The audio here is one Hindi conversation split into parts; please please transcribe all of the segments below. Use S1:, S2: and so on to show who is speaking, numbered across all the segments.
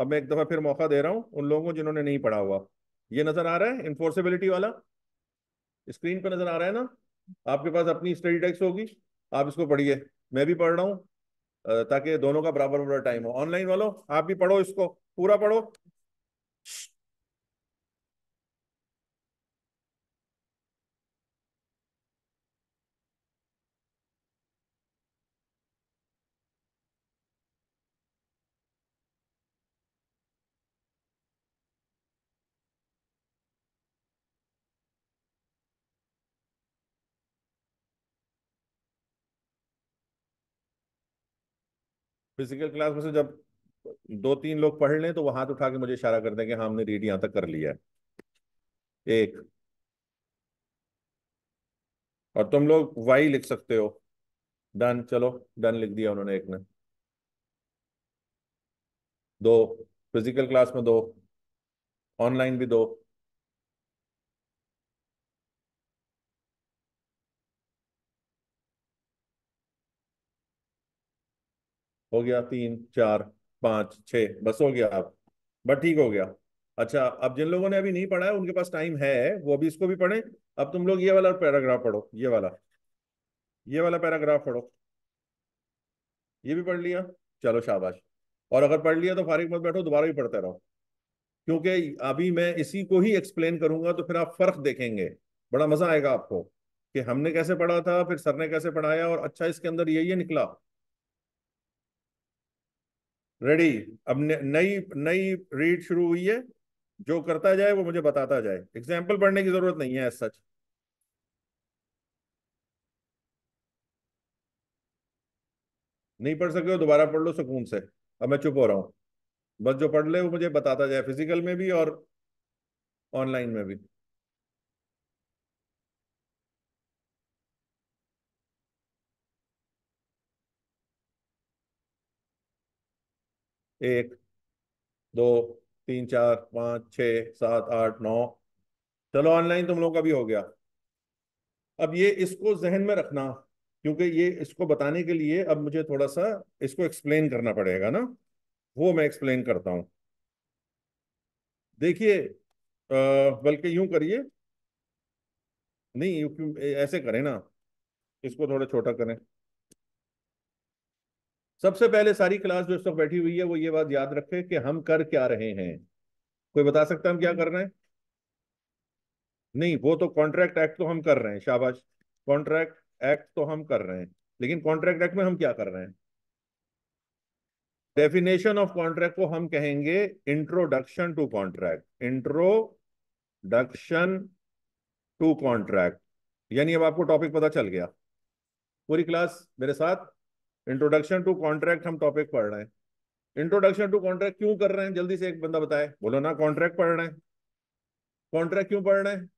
S1: अब मैं एक दफा फिर मौका दे रहा हूं उन लोगों को जिन्होंने नहीं पढ़ा हुआ ये नजर आ रहा है इनफोर्सिबिलिटी वाला स्क्रीन पर नजर आ रहा है ना आपके पास अपनी स्टडी टेक्स होगी आप इसको पढ़िए मैं भी पढ़ रहा हूँ ताकि दोनों का बराबर बराबर टाइम हो ऑनलाइन वालों आप भी पढ़ो इसको पूरा पढ़ो फिजिकल क्लास में से जब दो तीन लोग पढ़ लें तो वो हाथ उठा के मुझे इशारा कर दें हाँ हमने रीड यहां तक कर लिया है एक और तुम लोग वाई लिख सकते हो डन चलो डन लिख दिया उन्होंने एक ने दो फिजिकल क्लास में दो ऑनलाइन भी दो हो गया तीन चार पाँच छ बस हो गया आप बट ठीक हो गया अच्छा अब जिन लोगों ने अभी नहीं पढ़ा है उनके पास टाइम है वो अभी इसको भी पढ़े अब तुम लोग ये वाला पैराग्राफ पढ़ो ये वाला ये वाला पैराग्राफ पढ़ो ये भी पढ़ लिया चलो शाबाश और अगर पढ़ लिया तो फारिक मत बैठो दोबारा भी पढ़ते रहो क्योंकि अभी मैं इसी को ही एक्सप्लेन करूंगा तो फिर आप फर्क देखेंगे बड़ा मजा आएगा आपको कि हमने कैसे पढ़ा था फिर सर ने कैसे पढ़ाया और अच्छा इसके अंदर ये ये निकला रेडी अब नई नई रीड शुरू हुई है जो करता जाए वो मुझे बताता जाए एग्जाम्पल पढ़ने की जरूरत नहीं है एज सच नहीं पढ़ सके हो दोबारा पढ़ लो सुकून से अब मैं चुप हो रहा हूं बस जो पढ़ ले वो मुझे बताता जाए फिजिकल में भी और ऑनलाइन में भी एक दो तीन चार पाँच छ सात आठ नौ चलो ऑनलाइन तुम लोगों का भी हो गया अब ये इसको जहन में रखना क्योंकि ये इसको बताने के लिए अब मुझे थोड़ा सा इसको एक्सप्लेन करना पड़ेगा ना वो मैं एक्सप्लेन करता हूँ देखिए बल्कि यूं करिए नहीं ऐसे करें ना इसको थोड़ा छोटा करें सबसे पहले सारी क्लास जो इस वक्त बैठी हुई है वो ये बात याद रखे कि हम कर क्या रहे हैं कोई बता सकता हम क्या कर रहे हैं नहीं वो तो कॉन्ट्रैक्ट एक्ट तो हम कर रहे हैं शाबाश कॉन्ट्रैक्ट एक्ट तो हम कर रहे हैं लेकिन कॉन्ट्रैक्ट एक्ट में हम क्या कर रहे हैं डेफिनेशन ऑफ कॉन्ट्रैक्ट को हम कहेंगे introduction to contract introduction to contract यानी अब आपको टॉपिक पता चल गया पूरी क्लास मेरे साथ इंट्रोडक्शन टू कॉन्ट्रैक्ट हम टॉपिक पढ़ रहे हैं इंट्रोडक्शन टू कॉन्ट्रैक्ट क्यों कर रहे हैं जल्दी से एक बंदा बताए बोलो ना कॉन्ट्रैक्ट पढ़ रहे हैं कॉन्ट्रैक्ट क्यों पढ़ रहे हैं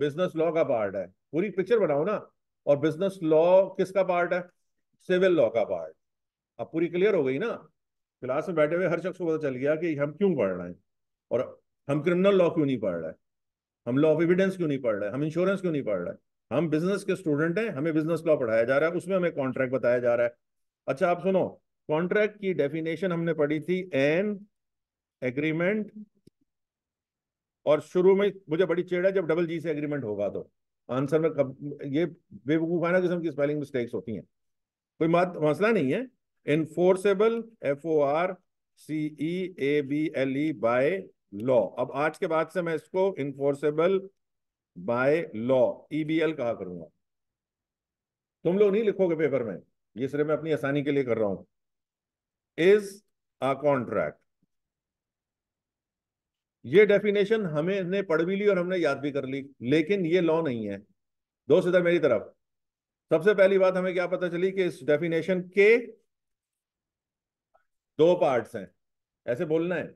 S1: बिजनेस लॉ का पार्ट है पूरी पिक्चर बनाओ ना और बिजनेस लॉ किसका पार्ट है सिविल लॉ का पार्ट अब पूरी क्लियर हो गई ना क्लास में बैठे हुए हर शख्स को पता चल गया कि हम क्यों पढ़ रहे हैं और हम क्रिमिनल लॉ क्यों नहीं पढ़ रहे हम लॉ ऑफ एविडेंस क्यों नहीं पढ़ रहे हम इंश्योरेंस क्यों नहीं पढ़ रहे हम बिजनेस के स्टूडेंट हैं हमें बिजनेस लॉ पढ़ाया जा रहा है उसमें हमें कॉन्ट्रैक्ट बताया जा रहा है अच्छा आप सुनो कॉन्ट्रैक्ट की डेफिनेशन हमने पढ़ी थी एन एग्रीमेंट और शुरू में मुझे बड़ी चिड़ है जब डबल जी से एग्रीमेंट होगा तो आंसर में कब ये बेवकूफाना किस्म की स्पेलिंग मिस्टेक्स होती हैं कोई मसला नहीं है enforceable F O R C E A B L E by law अब आज के बाद से मैं इसको enforceable by law EBL e कहा करूंगा तुम लोग नहीं लिखोगे पेपर में ये सिर्फ मैं अपनी आसानी के लिए कर रहा हूं इज अ कॉन्ट्रैक्ट ये डेफिनेशन हमें ने पढ़ भी ली और हमने याद भी कर ली लेकिन ये लॉ नहीं है दो सीधा मेरी तरफ सबसे पहली बात हमें क्या पता चली कि इस डेफिनेशन के दो पार्ट्स हैं ऐसे बोलना है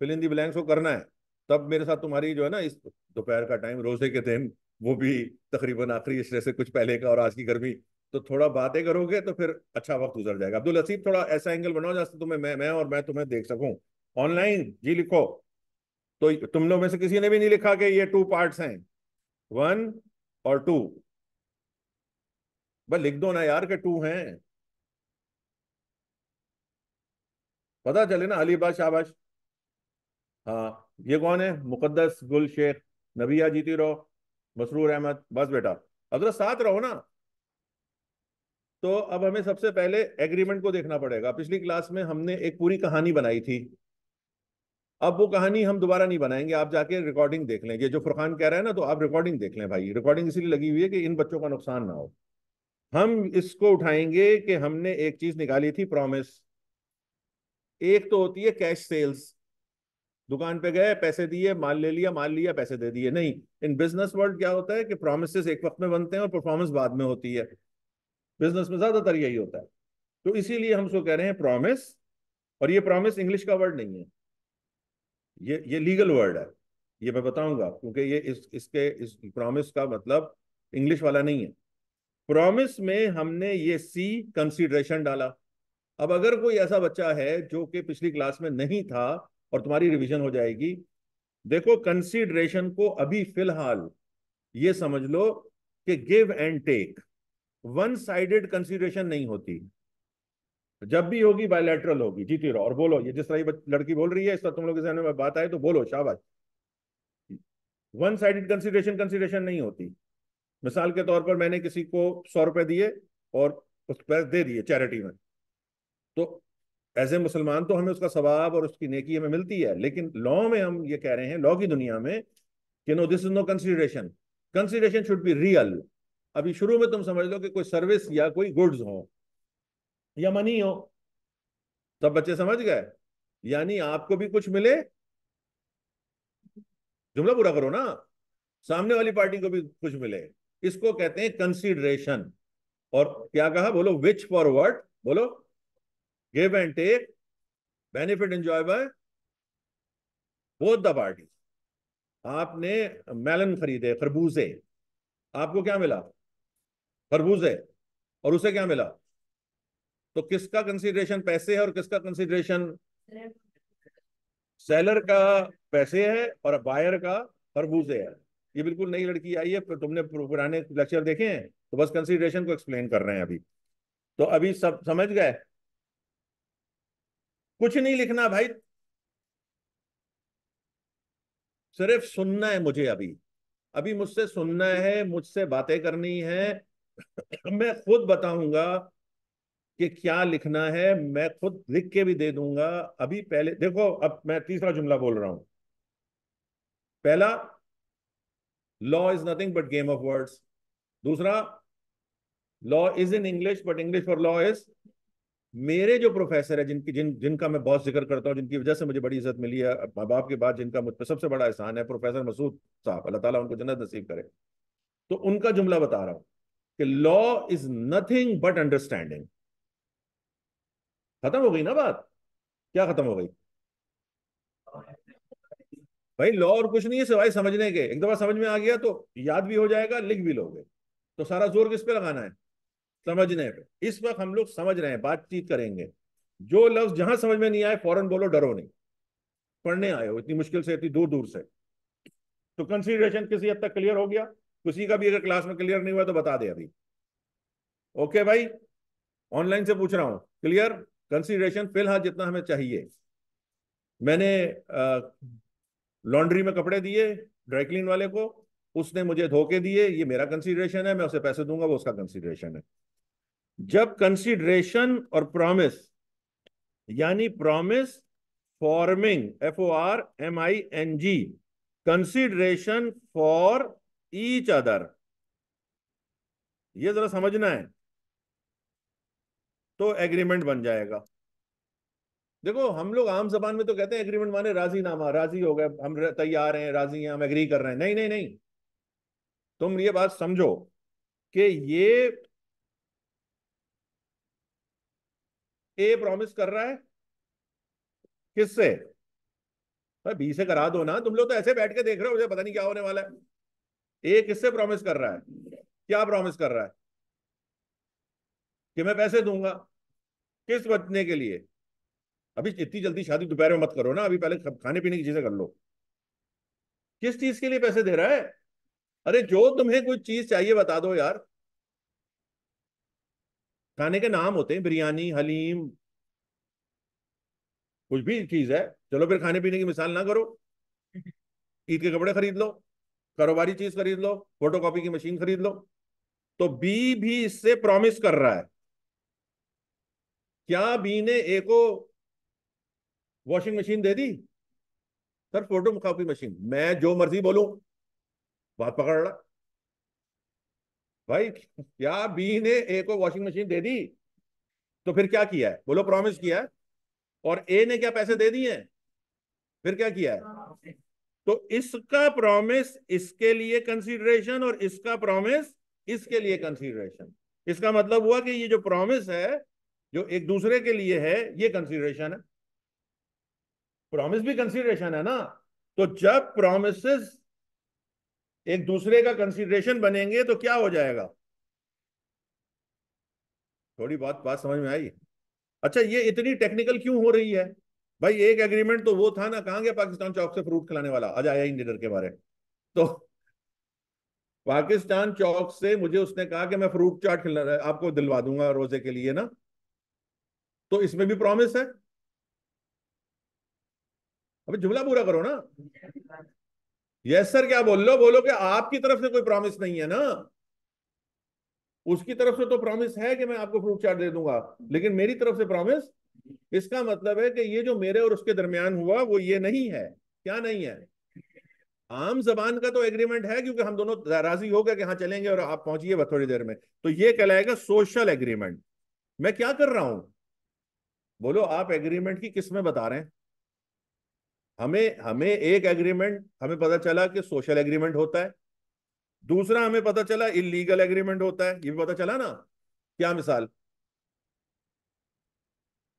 S1: फिलिंदी ब्लैंक्स को करना है तब मेरे साथ तुम्हारी जो है ना इस दोपहर का टाइम रोजे के दिन वो भी तकरीबन आखिरी इशरे से कुछ पहले का और आज की गर्मी तो थोड़ा बातें करोगे तो फिर अच्छा वक्त गुजर जाएगा अब्दुल लसीफ थोड़ा ऐसा एंगल बनाओ जहाँ तुम्हें मैं मैं और मैं तुम्हें देख सकूं ऑनलाइन जी लिखो तो तुम लोग में से किसी ने भी नहीं लिखा कि ये टू पार्ट्स हैं वन और टू बस लिख दो ना यार के टू हैं पता चले ना अलीबाज शाबाश हाँ ये कौन है मुकद्दस गुल शेख नबिया जीती रहो मसरूर अहमद बस बेटा अगर साथ रहो ना तो अब हमें सबसे पहले एग्रीमेंट को देखना पड़ेगा पिछली क्लास में हमने एक पूरी कहानी बनाई थी अब वो कहानी हम दोबारा नहीं बनाएंगे आप जाके रिकॉर्डिंग देख लें ये जो फुरखान कह रहा है ना तो आप रिकॉर्डिंग देख लें भाई रिकॉर्डिंग इसीलिए लगी हुई है कि इन बच्चों का नुकसान ना हो हम इसको उठाएंगे कि हमने एक चीज निकाली थी प्रॉमिस एक तो होती है कैश सेल्स दुकान पे गए पैसे दिए माल ले लिया माल लिया पैसे दे दिए नहीं इन बिजनेस वर्ल्ड क्या होता है कि प्रोमिस एक वक्त में बनते हैं और परफॉर्मेंस बाद में होती है बिजनेस में ज्यादातर यही होता है तो इसीलिए हम सो कह रहे हैं प्रॉमिस और ये प्रॉमिस इंग्लिश का वर्ड नहीं है ये ये लीगल वर्ड है ये मैं बताऊंगा क्योंकि ये इस इसके इस प्रॉमिस का मतलब इंग्लिश वाला नहीं है प्रॉमिस में हमने ये सी कंसीडरेशन डाला अब अगर कोई ऐसा बच्चा है जो कि पिछली क्लास में नहीं था और तुम्हारी रिविजन हो जाएगी देखो कंसीडरेशन को अभी फिलहाल ये समझ लो कि give and take one sided consideration नहीं होती जब भी होगी बायलैटरल होगी जीती रहो और बोलो ये जिस तरह लड़की बोल रही है इस तरह तुम लोग के सामने बात आए तो बोलो शाबाश वन साइडेड कंसीडरेशन कंसीडरेशन नहीं होती मिसाल के तौर पर मैंने किसी को सौ रुपए दिए और उस पैसे दे दिए चैरिटी में तो एज ए मुसलमान तो हमें उसका सवाब और उसकी नेकी हमें मिलती है लेकिन लॉ में हम ये कह रहे हैं लॉ की दुनिया में कि no this is no consideration consideration should be real अभी शुरू में तुम समझ लो कि कोई सर्विस या कोई गुड्स हो या मनी हो सब बच्चे समझ गए यानी आपको भी कुछ मिले जुमला पूरा करो ना सामने वाली पार्टी को भी कुछ मिले इसको कहते हैं कंसिडरेशन और क्या कहा बोलो विच फॉर वर्ड बोलो give and take, benefit enjoyed by both the parties. आपने मेलन खरीदे खरबूजे आपको क्या मिला खरबूजे और उसे क्या मिला तो किसका कंसीडरेशन पैसे है और किसका कंसीडरेशन सेलर का पैसे है और बायर का खरबूजे है ये बिल्कुल नई लड़की आई है तुमने पुराने लेक्चर देखे हैं तो बस कंसीडरेशन को एक्सप्लेन कर रहे हैं अभी तो अभी सब समझ गए कुछ नहीं लिखना भाई सिर्फ सुनना है मुझे अभी अभी मुझसे सुनना है मुझसे बातें करनी है मैं खुद बताऊंगा कि क्या लिखना है मैं खुद लिख के भी दे दूंगा अभी पहले देखो अब मैं तीसरा जुमला बोल रहा हूं पहला law is nothing but game of words दूसरा law is in English but English for law is मेरे जो प्रोफेसर है जिनकी जिन जिनका मैं बहुत जिक्र करता हूँ जिनकी वजह से मुझे बड़ी इज्जत मिली है माँ बाप के बाद जिनका मुझ पर सबसे बड़ा एहसान है प्रोफेसर मसूद साहब अल्लाह ताला उनको जन्नत नसीब करे तो उनका जुमला बता रहा हूँ कि law is nothing but understanding खत्म हो गई ना बात क्या खत्म हो गई भाई लॉ और कुछ नहीं है सिवाय समझने के एक दफा समझ में आ गया तो याद भी हो जाएगा लिख भी लोगे तो सारा जोर किस पे लगाना है समझने पे इस वक्त हम लोग समझ रहे हैं बातचीत करेंगे जो लफ्ज जहां समझ में नहीं आए फौरन बोलो डरो नहीं पढ़ने आए हो इतनी मुश्किल से इतनी दूर दूर से तो कंसिडरेशन किसी हद तक क्लियर हो गया किसी का भी अगर क्लास में क्लियर नहीं हुआ तो बता दे अभी ओके भाई ऑनलाइन से पूछ रहा हूं क्लियर कंसिडरेशन फिलहाल जितना हमें चाहिए मैंने लॉन्ड्री में कपड़े दिए ड्राई क्लीन वाले को उसने मुझे धोखे दिए ये मेरा कंसिडरेशन है मैं उसे पैसे दूंगा वो उसका कंसिडरेशन है जब कंसिडरेशन और प्रॉमिस यानी promise forming F O R M I N G consideration for each other ये जरा समझना है तो एग्रीमेंट बन जाएगा देखो हम लोग आम जबान में तो कहते हैं एग्रीमेंट माने राजी नामा राजी हो गए हम तैयार हैं राजी हैं हम एग्री कर रहे हैं नहीं नहीं नहीं तुम ये बात समझो कि ये ए प्रॉमिस कर रहा है किससे भाई बी से करा दो ना तुम लोग तो ऐसे बैठ के देख रहे हो मुझे पता नहीं क्या होने वाला है ए किससे प्रॉमिस कर रहा है क्या प्रॉमिस कर रहा है कि मैं पैसे दूंगा किस बचने के लिए अभी इतनी जल्दी शादी दोपहर में मत करो ना अभी पहले खाने पीने की चीजें कर लो किस चीज के लिए पैसे दे रहा है अरे जो तुम्हें कोई चीज चाहिए बता दो यार खाने के नाम होते हैं बिरयानी हलीम कुछ भी चीज है चलो फिर खाने पीने की मिसाल ना करो ईद के कपड़े खरीद लो कारोबारी चीज खरीद लो फोटो कॉपी की मशीन खरीद लो तो बी भी इससे प्रॉमिस कर रहा है क्या बी ने ए को वॉशिंग मशीन दे दी सर फोटो कॉपी मशीन मैं जो मर्जी बोलू बात पकड़ रहा भाई क्या बी ने ए को वॉशिंग मशीन दे दी तो फिर क्या किया है बोलो प्रॉमिस किया है और ए ने क्या पैसे दे दिए फिर क्या किया है तो इसका प्रॉमिस इसके लिए कंसीडरेशन और इसका प्रॉमिस इसके लिए कंसीडरेशन इसका मतलब हुआ कि ये जो प्रॉमिस है जो एक दूसरे के लिए है ये कंसीडरेशन है प्रॉमिस भी कंसीडरेशन है ना तो जब प्रोमिस एक दूसरे का कंसिडरेशन बनेंगे तो क्या हो जाएगा थोड़ी बहुत बात समझ में आई अच्छा ये इतनी टेक्निकल क्यों हो रही है भाई एक एग्रीमेंट तो वो था ना कहा गया पाकिस्तान चौक से फ्रूट खिलाने वाला आज आया ही के बारे तो पाकिस्तान चौक से मुझे उसने कहा कि मैं फ्रूट चाट खिला आपको दिलवा दूंगा रोजे के लिए ना तो इसमें भी प्रॉमिस है अबे जुमला पूरा करो ना यस सर क्या बोल लो बोलो कि आपकी तरफ से कोई प्रॉमिस नहीं है ना उसकी तरफ से तो प्रॉमिस है कि मैं आपको फ्रूट चाट दे दूंगा लेकिन मेरी तरफ से प्रॉमिस इसका मतलब है कि ये जो मेरे और उसके दरमियान हुआ वो ये नहीं है क्या नहीं है आम जबान का तो एग्रीमेंट है क्योंकि हम दोनों राजी हो गए कि हाँ चलेंगे और आप पहुंचिए थोड़ी देर में तो ये कहलाएगा सोशल एग्रीमेंट मैं क्या कर रहा हूं बोलो आप एग्रीमेंट की किस्में बता रहे हैं हमें हमें एक एग्रीमेंट हमें पता चला कि सोशल एग्रीमेंट होता है दूसरा हमें पता चला इलीगल एग्रीमेंट होता है ये भी पता चला ना क्या मिसाल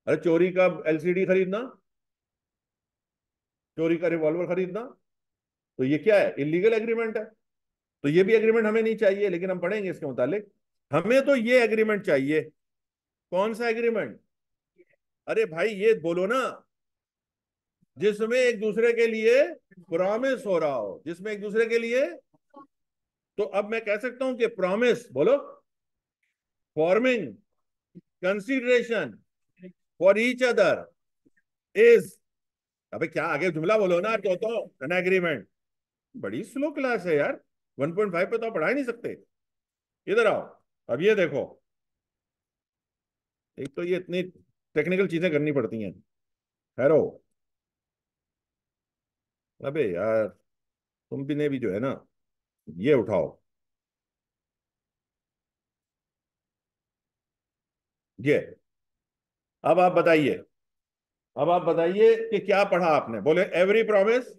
S1: अरे चोरी का एलसीडी खरीदना चोरी का रिवॉल्वर खरीदना तो ये क्या है इलीगल एग्रीमेंट है तो ये भी एग्रीमेंट हमें नहीं चाहिए लेकिन हम पढ़ेंगे इसके मुतालिक हमें तो ये एग्रीमेंट चाहिए कौन सा एग्रीमेंट अरे भाई ये बोलो ना जिसमें एक दूसरे के लिए प्रॉमिस हो रहा हो जिसमें एक दूसरे के लिए तो अब मैं कह सकता हूं कि प्रॉमिस बोलो forming consideration for each other is अबे क्या आगे जुमला बोलो ना तो तो एन एग्रीमेंट बड़ी स्लो क्लास है यार 1.5 पे तो आप पढ़ा ही नहीं सकते इधर आओ अब ये देखो एक तो ये इतनी टेक्निकल चीजें करनी पड़ती हैं हैरो अबे यार तुम भी ने भी जो है ना ये उठाओ ये अब आप बताइए अब आप बताइए कि क्या पढ़ा आपने बोले every promise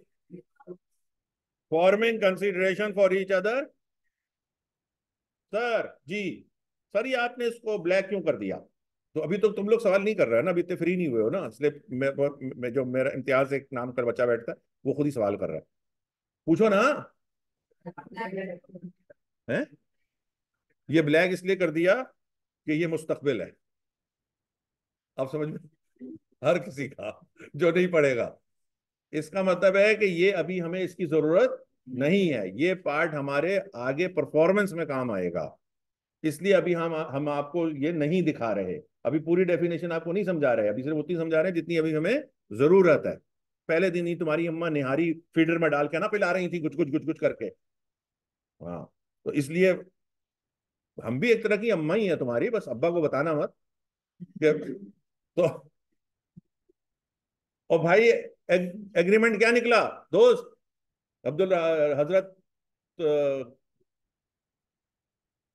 S1: forming consideration for each other sir ji sir ये आपने इसको ब्लैक क्यों कर दिया तो अभी तो तुम लोग सवाल नहीं कर रहे हो ना अभी इतने फ्री नहीं हुए हो ना इसलिए मैं, मैं जो मेरा इम्तियाज एक नाम कर बच्चा बैठता है वो खुद ही सवाल कर रहा है पूछो ना है ये ब्लैक इसलिए कर दिया कि ये मुस्तकबिल है आप समझ में हर किसी का जो नहीं पढ़ेगा इसका मतलब है कि ये अभी हमें इसकी जरूरत नहीं है ये पार्ट हमारे आगे परफॉर्मेंस में काम आएगा इसलिए अभी हम हम आपको ये नहीं दिखा रहे अभी पूरी डेफिनेशन आपको नहीं समझा रहे अभी सिर्फ उतनी समझा रहे हैं जितनी अभी हमें जरूरत है पहले दिन ही तुम्हारी अम्मा निहारी फीडर में डाल के ना पिला रही थी कुछ कुछ कुछ कुछ करके हाँ तो इसलिए हम भी एक तरह की अम्मा ही है तुम्हारी बस अब्बा को बताना मत तो और भाई एग्रीमेंट क्या निकला दोस्त अब्दुल हजरत तो,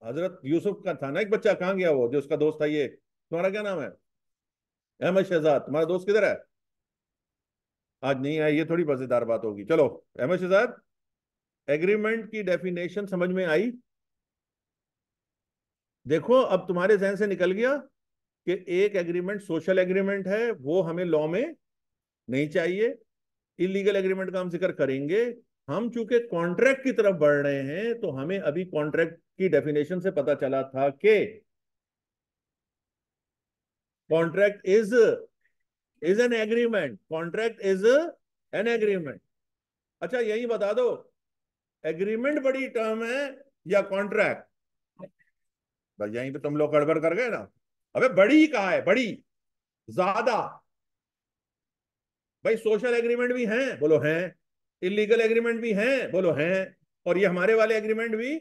S1: हजरत यूसुफ का था ना एक बच्चा कहाँ गया वो जो उसका दोस्त था ये तुम्हारा क्या नाम है अहमद शहजाद तुम्हारा दोस्त किधर है आज नहीं आया ये थोड़ी मजेदार बात होगी चलो अहमद शहजाद एग्रीमेंट की डेफिनेशन समझ में आई देखो अब तुम्हारे जहन से निकल गया कि एक एग्रीमेंट सोशल एग्रीमेंट है वो हमें लॉ में नहीं चाहिए इलीगल एग्रीमेंट का हम जिक्र करेंगे हम चूंकि कॉन्ट्रैक्ट की तरफ बढ़ रहे हैं तो हमें अभी कॉन्ट्रैक्ट की डेफिनेशन से पता चला था कि contract is is an agreement contract is an agreement अच्छा यही बता दो एग्रीमेंट बड़ी टर्म है या कॉन्ट्रैक्ट बस यहीं पे तुम लोग गड़बड़ कर गए ना अबे बड़ी कहा है बड़ी ज्यादा भाई सोशल एग्रीमेंट भी हैं बोलो हैं इलीगल एग्रीमेंट भी हैं बोलो हैं और ये हमारे वाले एग्रीमेंट भी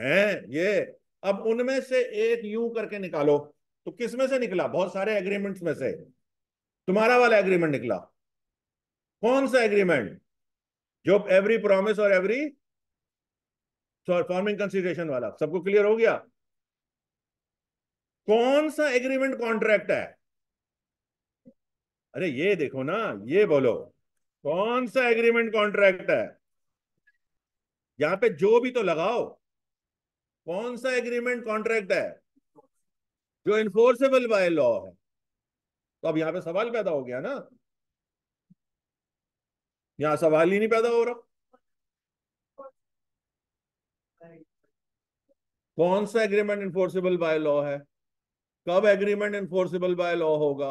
S1: हैं ये अब उनमें से एक यू करके निकालो तो किस में से निकला बहुत सारे एग्रीमेंट्स में से तुम्हारा वाला एग्रीमेंट निकला कौन सा एग्रीमेंट जो एवरी प्रॉमिस और एवरी फॉर्मिंग कंसिडरेशन वाला सबको क्लियर हो गया कौन सा एग्रीमेंट कॉन्ट्रैक्ट है अरे ये देखो ना ये बोलो कौन सा एग्रीमेंट कॉन्ट्रैक्ट है यहां पे जो भी तो लगाओ कौन सा एग्रीमेंट कॉन्ट्रैक्ट है जो इन्फोर्सेबल बाय लॉ है तो अब यहां पे सवाल पैदा हो गया ना यहां सवाल ही नहीं पैदा हो रहा कौन सा एग्रीमेंट इन्फोर्सेबल बाय लॉ है कब एग्रीमेंट इन्फोर्सेबल बाय लॉ होगा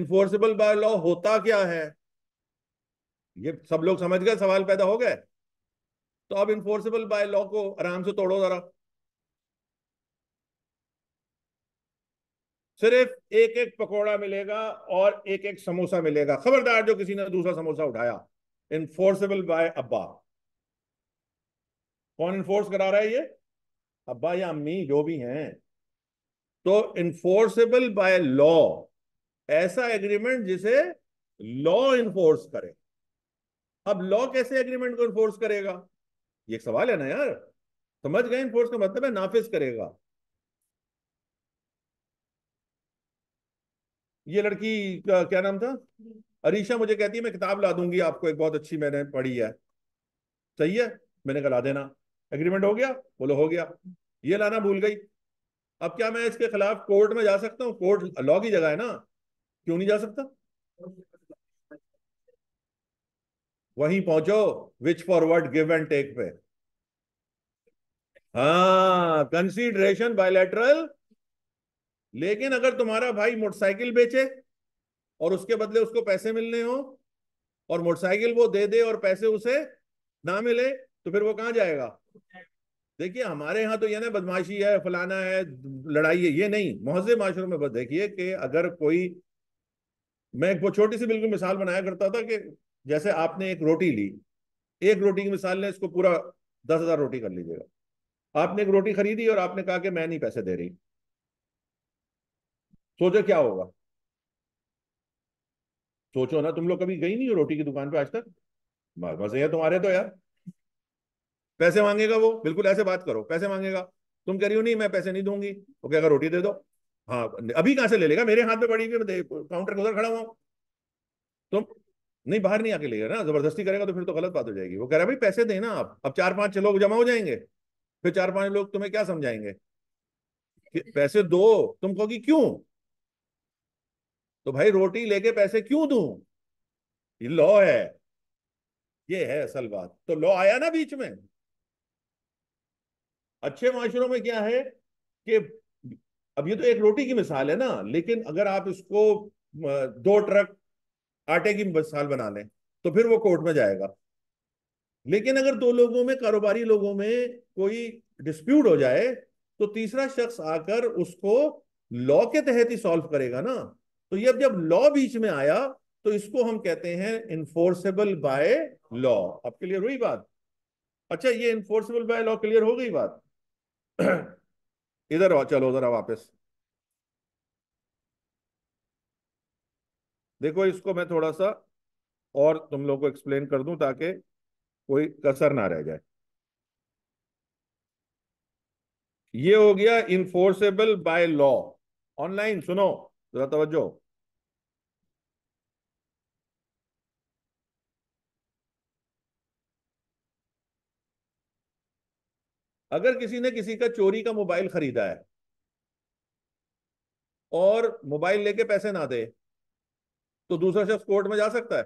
S1: इन्फोर्सेबल बाय लॉ होता क्या है ये सब लोग समझ गए सवाल पैदा हो गए तो अब इन्फोर्सेबल बाय लॉ को आराम से तोड़ो जरा सिर्फ एक एक पकोड़ा मिलेगा और एक एक समोसा मिलेगा खबरदार जो किसी ने दूसरा समोसा उठाया इन्फोर्सेबल बाय अब्बा कौन इन्फोर्स करा रहा है ये अब्बा या अम्मी जो भी हैं तो इन्फोर्सेबल बाय लॉ ऐसा एग्रीमेंट जिसे लॉ इन्फोर्स करे अब लॉ कैसे एग्रीमेंट को इन्फोर्स करेगा ये सवाल है ना यार समझ गए इन्फोर्स का मतलब है नाफिज करेगा ये लड़की क्या नाम था अरीशा मुझे कहती है मैं किताब ला दूंगी आपको एक बहुत अच्छी मैंने पढ़ी है सही है मैंने कहा ला देना एग्रीमेंट हो गया बोलो हो गया ये लाना भूल गई अब क्या मैं इसके खिलाफ कोर्ट में जा सकता हूँ कोर्ट लॉ की जगह है ना क्यों नहीं जा सकता वहीं पहुंचो which forward give and take पे हाँ कंसीडरेशन बायलेटरल लेकिन अगर तुम्हारा भाई मोटरसाइकिल बेचे और उसके बदले उसको पैसे मिलने हो और मोटरसाइकिल वो दे दे और पैसे उसे ना मिले तो फिर वो कहाँ जाएगा देखिए हमारे यहाँ तो ये ना बदमाशी है फलाना है लड़ाई है ये नहीं मुहजे माशरों में बस देखिए कि अगर कोई मैं एक वो छोटी सी बिल्कुल मिसाल बनाया करता था कि जैसे आपने एक रोटी ली एक रोटी की मिसाल ने इसको पूरा दस हजार रोटी कर लीजिएगा आपने एक रोटी खरीदी और आपने कहा कि मैं नहीं पैसे दे रही सोचो क्या होगा सोचो ना तुम लोग कभी गई नहीं हो रोटी की दुकान पे आज तक मजे है तुम्हारे तो यार पैसे मांगेगा वो बिल्कुल ऐसे बात करो पैसे मांगेगा तुम कह रही हो नहीं मैं पैसे नहीं दूंगी वो कहेगा रोटी दे दो हाँ अभी कहां से ले लेगा मेरे हाथ में पड़ी हुई काउंटर के उधर खड़ा हुआ तुम नहीं बाहर नहीं आके लेगा ना जबरदस्ती करेगा तो फिर तो गलत बात हो जाएगी वो कह रहा भाई पैसे देना आप अब चार पांच लोग जमा हो जाएंगे फिर चार पांच लोग तुम्हें क्या समझाएंगे पैसे दो तुम कहोगी क्यों तो भाई रोटी लेके पैसे क्यों दू ये लॉ है ये है असल बात तो लॉ आया ना बीच में अच्छे माशरों में क्या है कि अब ये तो एक रोटी की मिसाल है ना लेकिन अगर आप इसको दो ट्रक आटे की मिसाल बना लें तो फिर वो कोर्ट में जाएगा लेकिन अगर दो लोगों में कारोबारी लोगों में कोई डिस्प्यूट हो जाए तो तीसरा शख्स आकर उसको लॉ के तहत ही सॉल्व करेगा ना तो ये जब लॉ बीच में आया तो इसको हम कहते हैं इन्फोर्सेबल बाय लॉ अब क्लियर हुई बात अच्छा ये इन्फोर्सेबल बाय लॉ क्लियर हो गई बात इधर चलो जरा वापस देखो इसको मैं थोड़ा सा और तुम लोग को एक्सप्लेन कर दूं ताकि कोई कसर ना रह जाए ये हो गया इन्फोर्सेबल बाय लॉ ऑनलाइन सुनो जरा तवज्जो अगर किसी ने किसी का चोरी का मोबाइल खरीदा है और मोबाइल लेके पैसे ना दे तो दूसरा शख्स कोर्ट में जा सकता है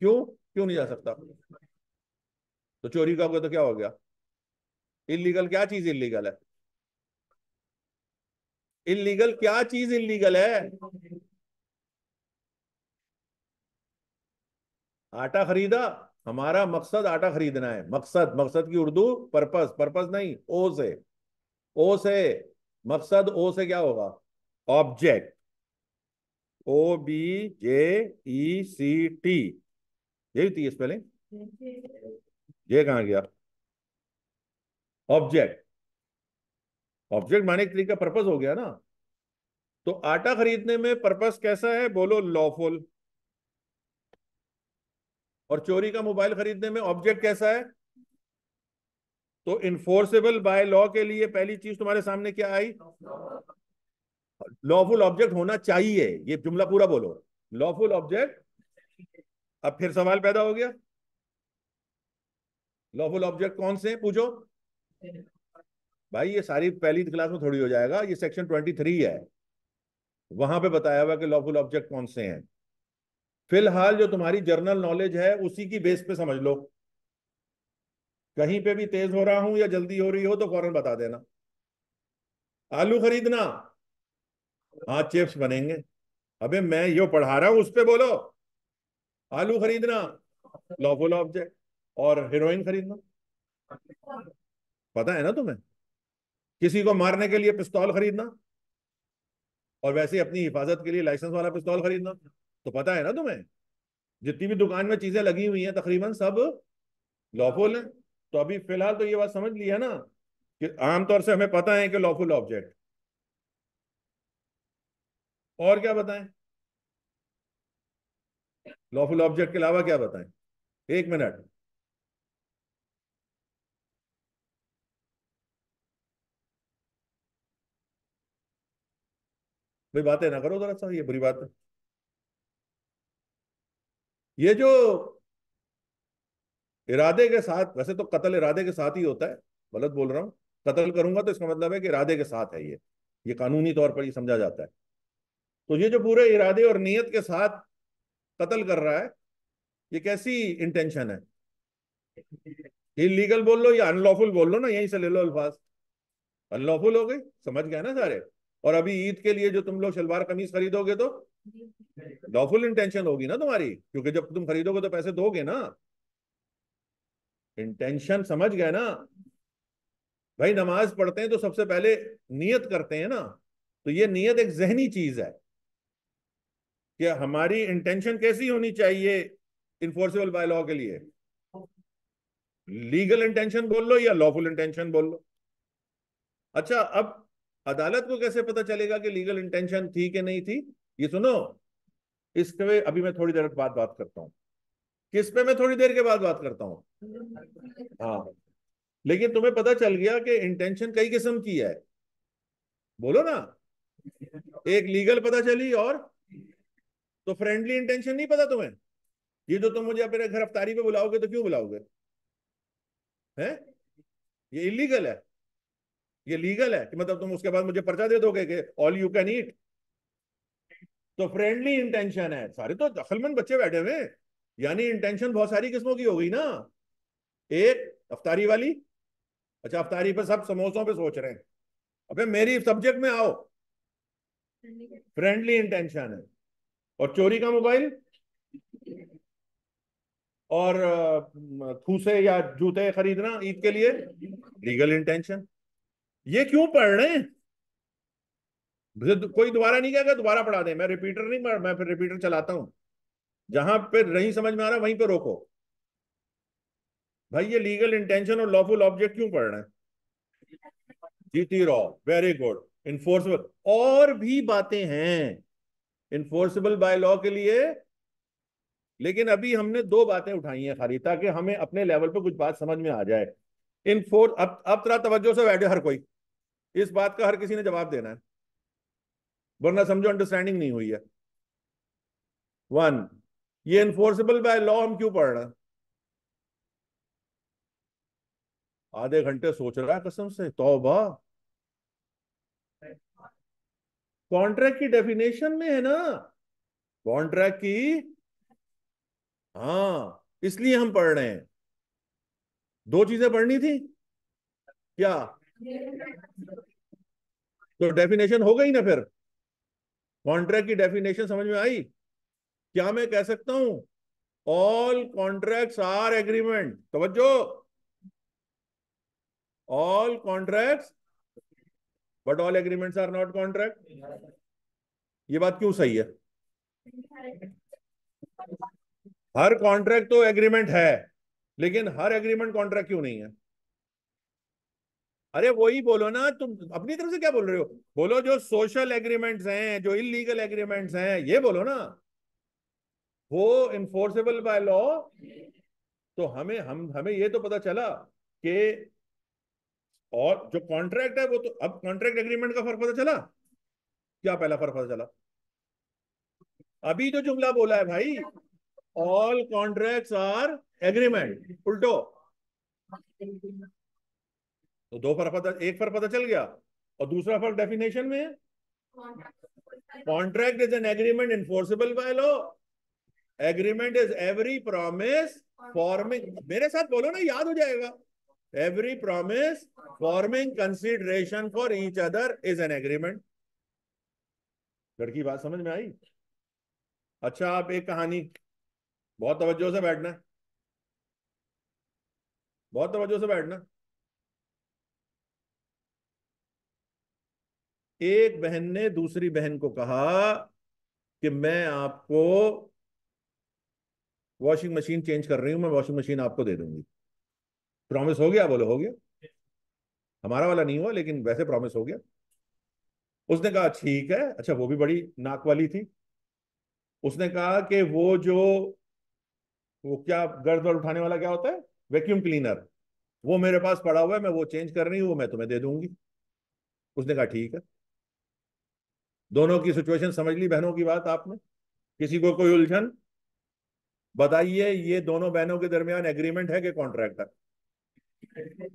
S1: क्यों क्यों नहीं जा सकता तो चोरी का होगा तो क्या हो गया इलीगल क्या चीज इलीगल है इलीगल क्या चीज इलीगल है आटा खरीदा हमारा मकसद आटा खरीदना है मकसद मकसद की उर्दू पर्पस पर्पस नहीं ओ से ओ से मकसद ओ से क्या होगा object O B J E C T यही थी स्पेलिंग ये कहा गया ऑब्जेक्ट ऑब्जेक्ट माने ट्री का पर्पज हो गया ना तो आटा खरीदने में पर्पज कैसा है बोलो लॉफुल और चोरी का मोबाइल खरीदने में ऑब्जेक्ट कैसा है तो इन्फोर्सेबल बाय लॉ के लिए पहली चीज तुम्हारे सामने क्या आई लॉफुल ऑब्जेक्ट होना चाहिए ये जुमला पूरा बोलो लॉफुल ऑब्जेक्ट अब फिर सवाल पैदा हो गया लॉफुल ऑब्जेक्ट कौन से पूछो भाई ये सारी पहली क्लास में थोड़ी हो जाएगा ये सेक्शन ट्वेंटी थ्री है वहां पे बताया हुआ कि लॉफुल ऑब्जेक्ट कौन से हैं फिलहाल जो तुम्हारी जर्नल नॉलेज है उसी की बेस पे समझ लो कहीं पे भी तेज हो रहा हूं या जल्दी हो रही हो तो फौरन बता देना आलू खरीदना हाँ चिप्स बनेंगे अबे मैं यो पढ़ा रहा हूं उस पर बोलो आलू खरीदना लॉफुल ऑब्जेक्ट और हीरोइन खरीदना पता है ना तुम्हें किसी को मारने के लिए पिस्तौल खरीदना और वैसे अपनी हिफाजत के लिए लाइसेंस वाला पिस्तौल खरीदना तो पता है ना तुम्हें जितनी भी दुकान में चीजें लगी हुई हैं तकरीबन सब लॉफुल हैं तो अभी फिलहाल तो ये बात समझ ली है ना कि आमतौर से हमें पता है कि लॉफुल ऑब्जेक्ट और क्या बताएं लॉफुल ऑब्जेक्ट के अलावा क्या बताएं एक मिनट भाई बातें ना करो जरा सा ये बुरी बात है ये जो इरादे के साथ वैसे तो कत्ल इरादे के साथ ही होता है गलत बोल रहा हूं कत्ल करूंगा तो इसका मतलब है कि इरादे के साथ है ये ये कानूनी तौर पर ये समझा जाता है तो ये जो पूरे इरादे और नीयत के साथ कत्ल कर रहा है ये कैसी इंटेंशन है इलीगल बोल लो या अनलॉफुल बोल लो ना यहीं से ले लो अल्फाज अनलॉफुल हो गई समझ गया ना सारे और अभी ईद के लिए जो तुम लोग शलवार कमीज खरीदोगे तो लॉफुल इंटेंशन होगी ना तुम्हारी क्योंकि जब तुम खरीदोगे तो पैसे दोगे ना इंटेंशन समझ गए ना भाई नमाज पढ़ते हैं तो सबसे पहले नियत करते हैं ना तो ये नियत एक जहनी चीज है कि हमारी इंटेंशन कैसी होनी चाहिए इन्फोर्सेबल बाय लॉ के लिए लीगल इंटेंशन बोल लो या लॉफुल इंटेंशन बोल लो अच्छा अब अदालत को कैसे पता चलेगा कि लीगल इंटेंशन थी कि नहीं थी ये सुनो इस पे अभी मैं थोड़ी देर बाद बात करता हूं किस पे मैं थोड़ी देर के बाद बात करता हूँ हाँ लेकिन तुम्हें पता चल गया कि इंटेंशन कई किस्म की है बोलो ना एक लीगल पता चली और तो फ्रेंडली इंटेंशन नहीं पता तुम्हें ये जो तुम मुझे अपने घर अफ्तारी पे बुलाओगे तो क्यों बुलाओगे हैं ये इलीगल है ये लीगल है कि मतलब तुम उसके बाद मुझे पर्चा दे दोगे कि ऑल यू कैन ईट तो फ्रेंडली इंटेंशन है सारे तो अकलमंद बच्चे बैठे हुए यानी इंटेंशन बहुत सारी किस्मों की हो गई ना एक अफतारी वाली अच्छा अफतारी पे सब समोसों पे सोच रहे हैं अबे मेरी सब्जेक्ट में आओ फ्रेंडली इंटेंशन है और चोरी का मोबाइल और थूसे या जूते खरीदना ईद के लिए लीगल इंटेंशन ये क्यों पढ़ रहे हैं कोई दोबारा नहीं कहेगा दोबारा पढ़ा दे मैं रिपीटर नहीं मैं फिर रिपीटर चलाता हूं जहां पे नहीं समझ में आ रहा वहीं पे रोको भाई ये लीगल इंटेंशन और लॉफुल ऑब्जेक्ट क्यों पढ़ रहे हैं जीती रॉ वेरी गुड इनफोर्सिबल और भी बातें हैं इन्फोर्सेबल बाय लॉ के लिए लेकिन अभी हमने दो बातें उठाई हैं खाली ताकि हमें अपने लेवल पे कुछ बात समझ में आ जाए इनफोर्स अब अब तरह तवज्जो से बैठे हर कोई इस बात का हर किसी ने जवाब देना है वरना समझो अंडरस्टैंडिंग नहीं हुई है वन ये इन्फोर्सेबल बाय लॉ हम क्यों पढ़ रहे हैं आधे घंटे सोच रहा है कसम से तौबा कॉन्ट्रैक्ट की डेफिनेशन में है ना कॉन्ट्रैक्ट की हाँ इसलिए हम पढ़ रहे हैं दो चीजें पढ़नी थी क्या तो डेफिनेशन हो गई ना फिर कॉन्ट्रैक्ट की डेफिनेशन समझ में आई क्या मैं कह सकता हूं ऑल कॉन्ट्रैक्ट्स आर एग्रीमेंट तवज्जो all contracts but all agreements are not contract ये बात क्यों सही है हर कॉन्ट्रैक्ट तो एग्रीमेंट है लेकिन हर एग्रीमेंट कॉन्ट्रैक्ट क्यों नहीं है अरे वही बोलो ना तुम अपनी तरफ से क्या बोल रहे हो बोलो जो सोशल एग्रीमेंट्स हैं जो इलीगल एग्रीमेंट्स हैं ये बोलो ना वो इन्फोर्सेबल बाय लॉ तो हमें हम हमें ये तो पता चला कि और जो कॉन्ट्रैक्ट है वो तो अब कॉन्ट्रैक्ट एग्रीमेंट का फर्क पता चला क्या पहला फर्क पता चला अभी जो तो जुमला बोला है भाई ऑल कॉन्ट्रैक्ट्स आर एग्रीमेंट उल्टो तो दो फर्क पता एक फर्क पता चल गया और दूसरा फर्क डेफिनेशन में है contract is an agreement enforceable by law agreement is every promise forming मेरे साथ बोलो ना याद हो जाएगा every promise forming consideration for each other is an agreement लड़की बात समझ में आई अच्छा आप एक कहानी बहुत तवज्जो से बैठना बहुत तवज्जो से बैठना एक बहन ने दूसरी बहन को कहा कि मैं आपको वॉशिंग मशीन चेंज कर रही हूं मैं वॉशिंग मशीन आपको दे दूंगी प्रॉमिस हो गया बोलो हो गया हमारा वाला नहीं हुआ लेकिन वैसे प्रॉमिस हो गया उसने कहा ठीक है अच्छा वो भी बड़ी नाक वाली थी उसने कहा कि वो जो वो क्या गर्द वर्द उठाने वाला क्या होता है वैक्यूम क्लीनर वो मेरे पास पड़ा हुआ है मैं वो चेंज कर रही हूँ वो मैं तुम्हें दे दूंगी उसने कहा ठीक है दोनों की सिचुएशन समझ ली बहनों की बात आपने किसी को कोई उलझन बताइए ये दोनों बहनों के दरमियान एग्रीमेंट है कि कॉन्ट्रैक्ट है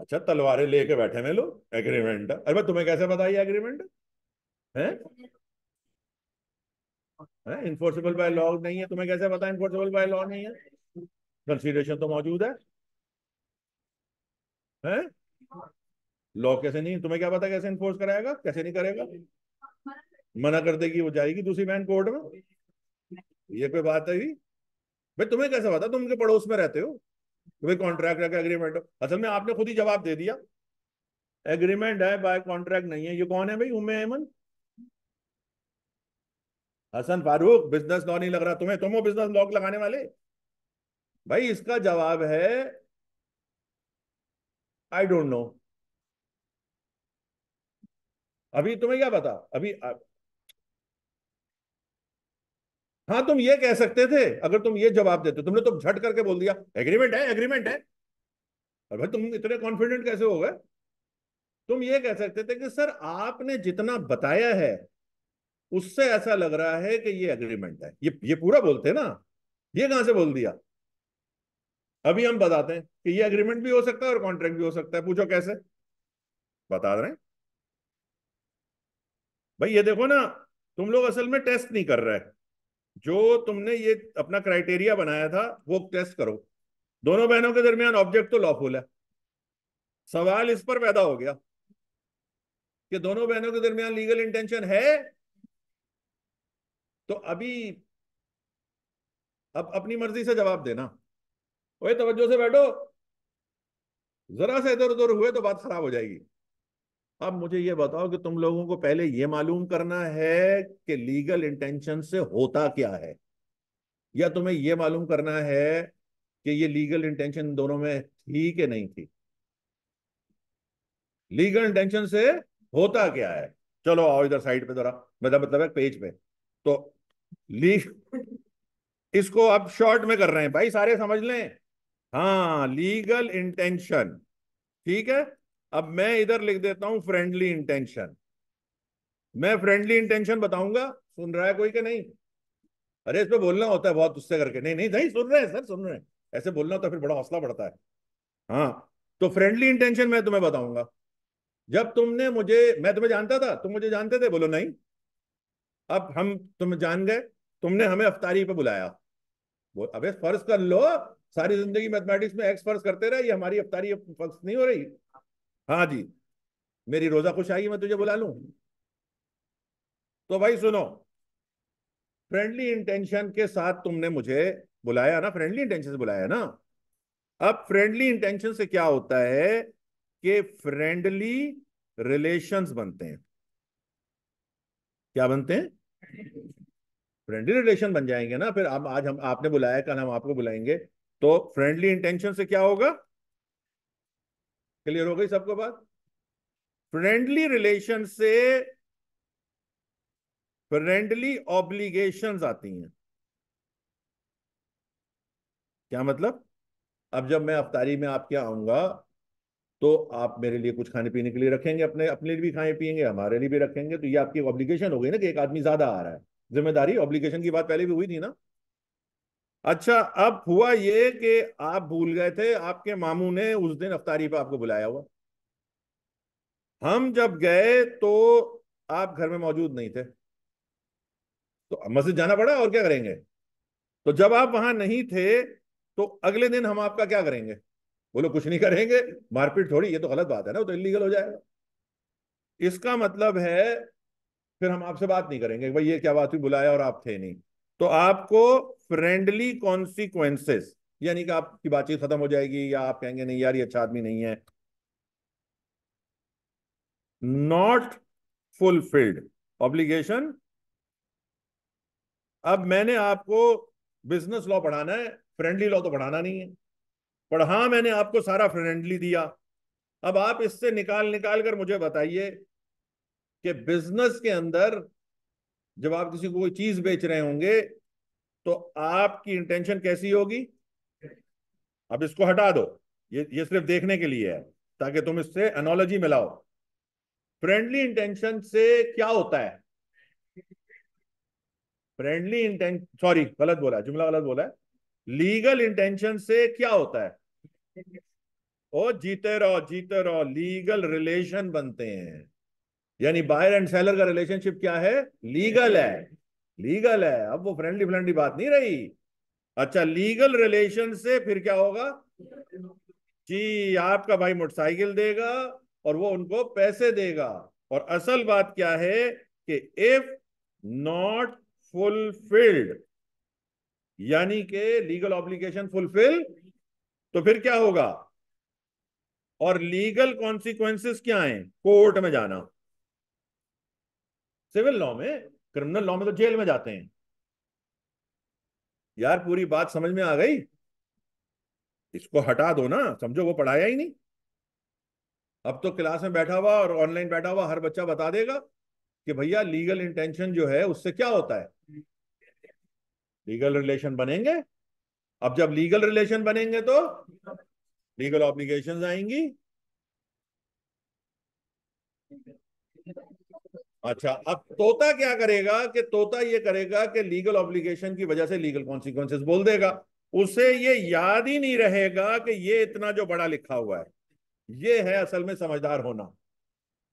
S1: अच्छा तलवारें लेके बैठे में लोग एग्रीमेंट अरे भाई तुम्हें कैसे बताइए एग्रीमेंट है इन्फोर्सेबल बाय लॉ नहीं है तुम्हें कैसे पता इन्फोर्सेबल बाय लॉ नहीं है कंसीडरेशन तो मौजूद है हैं लॉ कैसे नहीं तुम्हें क्या पता कैसे इन्फोर्स कराएगा कैसे नहीं करेगा मना कर देगी वो जाएगी दूसरी बहन कोर्ट में ये कोई बात है भाई तुम्हें कैसे पता तुम उनके पड़ोस में रहते हो तुम्हें कॉन्ट्रैक्ट है एग्रीमेंट हो असल में आपने खुद ही जवाब दे दिया एग्रीमेंट है बाय कॉन्ट्रैक्ट नहीं है ये कौन है भाई उमे अमन हसन फारूक बिजनेस लॉ नहीं लग रहा तुम्हें तुम हो बिजनेस लॉक लगाने वाले भाई इसका जवाब है आई डोंट नो अभी तुम्हें क्या पता अभी आ... हाँ तुम ये कह सकते थे अगर तुम ये जवाब देते तुमने तो झट करके बोल दिया एग्रीमेंट है एग्रीमेंट है और भाई तुम इतने कॉन्फिडेंट कैसे हो गए तुम ये कह सकते थे कि सर आपने जितना बताया है उससे ऐसा लग रहा है कि ये एग्रीमेंट है ये ये पूरा बोलते ना ये कहां से बोल दिया अभी हम बताते हैं कि ये एग्रीमेंट भी हो सकता है और कॉन्ट्रैक्ट भी हो सकता है पूछो कैसे बता रहे हैं भाई ये देखो ना तुम लोग असल में टेस्ट नहीं कर रहे जो तुमने ये अपना क्राइटेरिया बनाया था वो टेस्ट करो दोनों बहनों के दरमियान ऑब्जेक्ट तो लॉफुल है सवाल इस पर पैदा हो गया कि दोनों बहनों के दरमियान लीगल इंटेंशन है तो अभी अब अपनी मर्जी से जवाब देना वही तवज्जो से बैठो जरा से इधर उधर हुए तो बात खराब हो जाएगी अब मुझे ये बताओ कि तुम लोगों को पहले ये मालूम करना है कि लीगल इंटेंशन से होता क्या है या तुम्हें यह मालूम करना है कि ये लीगल इंटेंशन दोनों में थी कि नहीं थी लीगल इंटेंशन से होता क्या है चलो आओ इधर साइड पे जरा मेरा मतलब है पेज पे तो लीग इसको आप शॉर्ट में कर रहे हैं भाई सारे समझ लें हाँ लीगल इंटेंशन ठीक है अब मैं इधर लिख देता हूं फ्रेंडली इंटेंशन मैं फ्रेंडली इंटेंशन बताऊंगा सुन रहा है कोई के नहीं अरे इस पर बोलना होता है बहुत गुस्से करके नहीं नहीं नहीं सुन रहे हैं सर सुन रहे हैं ऐसे बोलना होता है फिर बड़ा हौसला बढ़ता है हाँ तो फ्रेंडली इंटेंशन मैं तुम्हें बताऊंगा जब तुमने मुझे मैं तुम्हें जानता था तुम मुझे जानते थे बोलो नहीं अब हम तुम जान गए तुमने हमें अफ्तारी पे बुलाया अबे फर्ज कर लो सारी जिंदगी मैथमेटिक्स में एक्स फर्ज करते रहे ये हमारी अफ्तारी फर्ज नहीं हो रही हाँ जी मेरी रोजा खुश आएगी मैं तुझे बुला लू तो भाई सुनो फ्रेंडली इंटेंशन के साथ तुमने मुझे बुलाया ना फ्रेंडली इंटेंशन से बुलाया ना अब फ्रेंडली इंटेंशन से क्या होता है कि फ्रेंडली रिलेशंस बनते हैं क्या बनते हैं फ्रेंडली रिलेशन बन जाएंगे ना फिर आप आज हम आपने बुलाया कल हम आपको बुलाएंगे तो फ्रेंडली इंटेंशन से क्या होगा क्लियर हो गई सबको बात फ्रेंडली रिलेशन से फ्रेंडली ऑब्लिगेशन आती हैं क्या मतलब अब जब मैं अफ्तारी में आपके आऊंगा तो आप मेरे लिए कुछ खाने पीने के लिए रखेंगे अपने अपने लिए भी खाएं पिएंगे हमारे लिए भी रखेंगे तो ये आपकी ऑब्लिगेशन हो गई ना कि एक आदमी ज्यादा आ रहा है जिम्मेदारी ऑब्लिगेशन की बात पहले भी हुई थी ना अच्छा अब हुआ ये कि आप भूल गए थे आपके मामू ने उस दिन अफ्तारी पे आपको बुलाया हुआ हम जब गए तो आप घर में मौजूद नहीं थे तो मस्जिद जाना पड़ा और क्या करेंगे तो जब आप वहां नहीं थे तो अगले दिन हम आपका क्या करेंगे बोलो कुछ नहीं करेंगे मारपीट थोड़ी ये तो गलत बात है ना वो तो इलीगल हो जाएगा इसका मतलब है फिर हम आपसे बात नहीं करेंगे भाई ये क्या बात हुई बुलाया और आप थे नहीं तो आपको फ्रेंडली कॉन्सिक्वेंसेस यानी कि आपकी बातचीत खत्म हो जाएगी या आप कहेंगे नहीं यार ये अच्छा आदमी नहीं है नॉट फुलफिल्ड ऑब्लिगेशन अब मैंने आपको बिजनेस लॉ पढ़ाना है फ्रेंडली लॉ तो पढ़ाना नहीं है पढ़ा हाँ, मैंने आपको सारा फ्रेंडली दिया अब आप इससे निकाल निकाल कर मुझे बताइए कि बिजनेस के अंदर जब आप किसी को कोई चीज बेच रहे होंगे तो आपकी इंटेंशन कैसी होगी अब इसको हटा दो ये ये सिर्फ देखने के लिए है ताकि तुम इससे एनोलॉजी मिलाओ फ्रेंडली इंटेंशन से क्या होता है फ्रेंडली इंटेंशन सॉरी गलत बोला जुमला गलत बोला है लीगल इंटेंशन से क्या होता है ओ जीते रहो जीते रहो लीगल रिलेशन बनते हैं यानी बायर एंड सेलर का रिलेशनशिप क्या है लीगल है लीगल है अब वो फ्रेंडली फ्रेंडली बात नहीं रही अच्छा लीगल रिलेशन से फिर क्या होगा जी आपका भाई मोटरसाइकिल देगा और वो उनको पैसे देगा और असल बात क्या है कि इफ नॉट फुलफिल्ड यानी के लीगल ऑब्लिगेशन फुलफिल तो फिर क्या होगा और लीगल कॉन्सिक्वेंसेस क्या हैं कोर्ट में जाना सिविल लॉ में क्रिमिनल लॉ में तो जेल में जाते हैं यार पूरी बात समझ में आ गई इसको हटा दो ना समझो वो पढ़ाया ही नहीं अब तो क्लास में बैठा हुआ और ऑनलाइन बैठा हुआ हर बच्चा बता देगा कि भैया लीगल इंटेंशन जो है उससे क्या होता है लीगल रिलेशन बनेंगे अब जब लीगल रिलेशन बनेंगे तो लीगल ऑब्लिगेशन आएंगी अच्छा अब तोता क्या करेगा कि तोता ये करेगा कि लीगल ऑब्लिगेशन की वजह से लीगल कॉन्सिक्वेंसेस बोल देगा उसे ये याद ही नहीं रहेगा कि ये इतना जो बड़ा लिखा हुआ है ये है असल में समझदार होना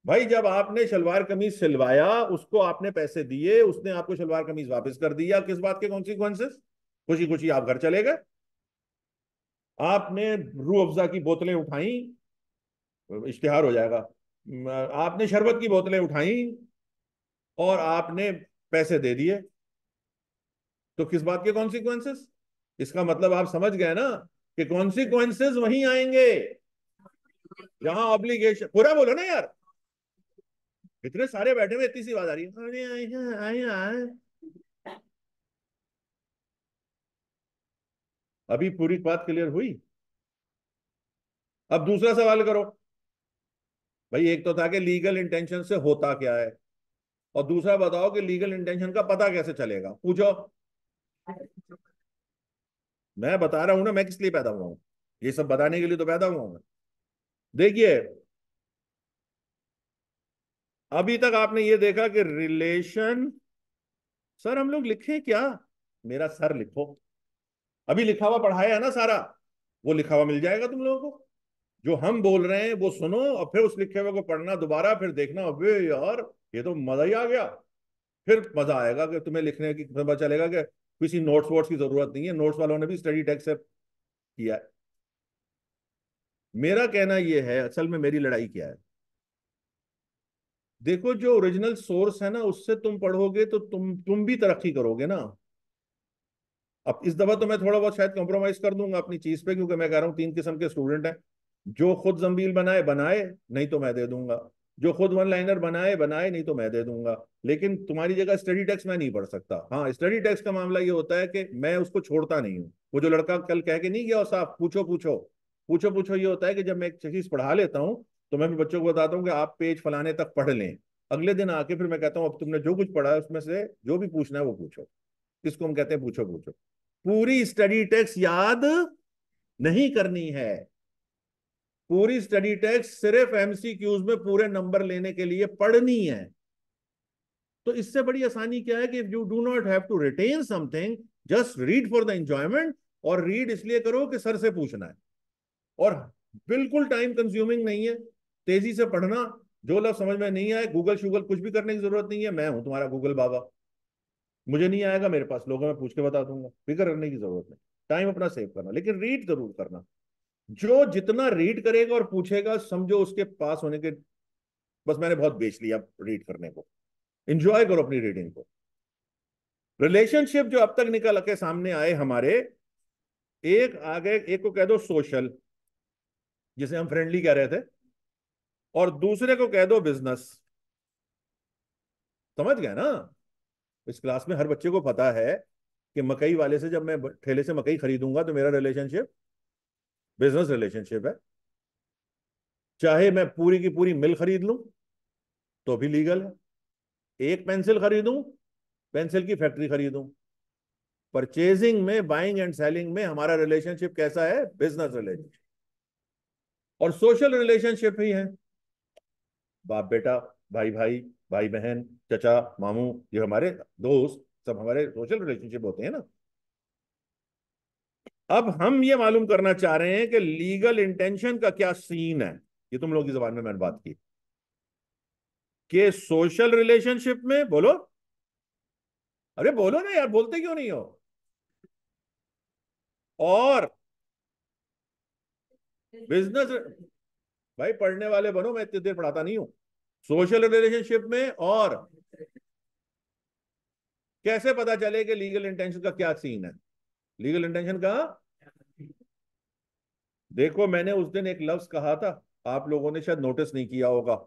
S1: भाई जब आपने शलवार कमीज सिलवाया उसको आपने पैसे दिए उसने आपको शलवार कमीज वापस कर दिया किस बात के कॉन्सिक्वेंसेस खुशी खुशी आप घर चले गए आपने रू अफजा की बोतलें उठाई इश्तेहार हो जाएगा आपने शरबत की बोतलें उठाई और आपने पैसे दे दिए तो किस बात के कॉन्सिक्वेंसेस इसका मतलब आप समझ गए ना कि कॉन्सिक्वेंसेस वहीं आएंगे जहां ऑब्लिगेशन पूरा बोलो ना यार इतने सारे बैठे में इतनी सी बात आ रही है अभी पूरी बात क्लियर हुई अब दूसरा सवाल करो भाई एक तो था कि लीगल इंटेंशन से होता क्या है और दूसरा बताओ कि लीगल इंटेंशन का पता कैसे चलेगा पूछो मैं बता रहा हूं ना मैं किस लिए पैदा हुआ हूं ये सब बताने के लिए तो पैदा हुआ मैं देखिए अभी तक आपने ये देखा कि रिलेशन सर हम लोग लिखे क्या मेरा सर लिखो अभी लिखा हुआ पढ़ाया है ना सारा वो लिखा हुआ मिल जाएगा तुम लोगों को जो हम बोल रहे हैं वो सुनो और फिर उस लिखे हुए को पढ़ना दोबारा फिर देखना अबे यार ये तो मजा ही आ गया फिर मजा आएगा कि तुम्हें लिखने की पता चलेगा कि किसी नोट्स वोट्स की जरूरत नहीं है नोट्स वालों ने भी स्टडी टेक्स किया है मेरा कहना यह है असल में मेरी लड़ाई क्या है देखो जो ओरिजिनल सोर्स है ना उससे तुम पढ़ोगे तो तुम तुम भी तरक्की करोगे ना अब इस दफा तो मैं थोड़ा बहुत शायद कॉम्प्रोमाइज कर दूंगा अपनी चीज पे क्योंकि मैं कह रहा हूं तीन किस्म के स्टूडेंट हैं जो खुद जम्बील बनाए बनाए नहीं तो मैं दे दूंगा जो खुद वन लाइनर बनाए बनाए नहीं तो मैं दे दूंगा लेकिन तुम्हारी जगह स्टडी टैक्स मैं नहीं पढ़ सकता हाँ स्टडी टैक्स का मामला ये होता है कि मैं उसको छोड़ता नहीं हूँ वो जो लड़का कल कह के नहीं गया और साहब पूछो पूछो पूछो पूछो ये होता है कि जब मैं एक चीज पढ़ा लेता हूँ तो मैं भी बच्चों को बताता हूँ कि आप पेज फलाने तक पढ़ लें अगले दिन आके फिर मैं कहता हूँ अब तुमने जो कुछ पढ़ा है उसमें से जो भी पूछना है वो पूछो किसको हम कहते हैं पूछो पूछो पूरी स्टडी टेक्स याद नहीं करनी है पूरी स्टडी टेक्स सिर्फ एमसीक्यूज में पूरे नंबर लेने के लिए पढ़नी है तो इससे बड़ी आसानी क्या है कि you do not have to written something just read for the enjoyment और रीड इसलिए करो कि सर से पूछना है और बिल्कुल टाइम कंज्यूमिंग नहीं है तेजी से पढ़ना जो लव समझ में नहीं आए गूगल शूगल कुछ भी करने की जरूरत नहीं है मैं हूं तुम्हारा गूगल बाबा मुझे नहीं आएगा मेरे पास लोगों में पूछ के बता दूंगा फिक्र करने की जरूरत नहीं टाइम अपना सेव करना लेकिन रीड जरूर करना जो जितना रीड करेगा और पूछेगा समझो उसके पास होने के बस मैंने बहुत बेच लिया रीड करने को एंजॉय करो अपनी रीडिंग को रिलेशनशिप जो अब तक निकल के सामने आए हमारे एक आगे एक को कह दो सोशल जिसे हम फ्रेंडली कह रहे थे और दूसरे को कह दो बिजनेस समझ गए ना इस क्लास में हर बच्चे को पता है कि मकई वाले से जब मैं ठेले से मकई खरीदूंगा तो मेरा रिलेशनशिप बिजनेस रिलेशनशिप है चाहे मैं पूरी की पूरी मिल खरीद लूं तो भी लीगल है एक पेंसिल खरीदूं पेंसिल की फैक्ट्री खरीदूं परचेजिंग में बाइंग एंड सेलिंग में हमारा रिलेशनशिप कैसा है बिजनेस रिलेशनशिप और सोशल रिलेशनशिप ही है बाप बेटा भाई भाई भाई बहन चचा मामू ये हमारे दोस्त सब हमारे सोशल रिलेशनशिप होते हैं ना अब हम ये मालूम करना चाह रहे हैं कि लीगल इंटेंशन का क्या सीन है ये तुम लोग की जबान में मैंने बात की के सोशल रिलेशनशिप में बोलो अरे बोलो ना यार बोलते क्यों नहीं हो और बिजनेस भाई पढ़ने वाले बनो मैं इतनी देर पढ़ाता नहीं हूं सोशल रिलेशनशिप में और कैसे पता चले कि लीगल इंटेंशन का क्या सीन है लीगल इंटेंशन कहा देखो मैंने उस दिन एक लफ्ज कहा था आप लोगों ने शायद नोटिस नहीं किया होगा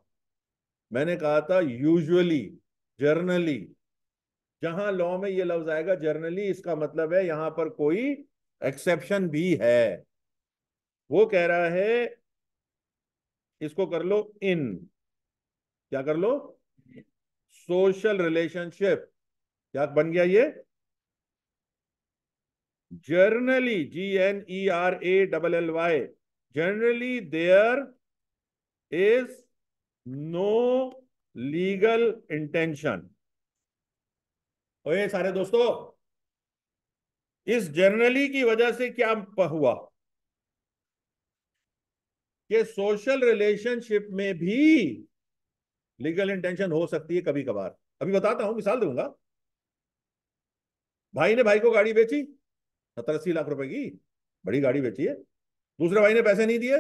S1: मैंने कहा था यूजुअली जर्नली जहां लॉ में ये लफ्ज आएगा जर्नली इसका मतलब है यहां पर कोई एक्सेप्शन भी है वो कह रहा है इसको कर लो इन क्या कर लो सोशल रिलेशनशिप क्या बन गया ये generally G N E R A double L Y generally there is no legal intention ओए सारे दोस्तों इस जर्नली की वजह से क्या हुआ कि सोशल रिलेशनशिप में भी लीगल इंटेंशन हो सकती है कभी कभार अभी बताता हूं मिसाल दूंगा भाई ने भाई को गाड़ी बेची सत्तर अस्सी लाख रुपए की बड़ी गाड़ी बेची है दूसरे भाई ने पैसे नहीं दिए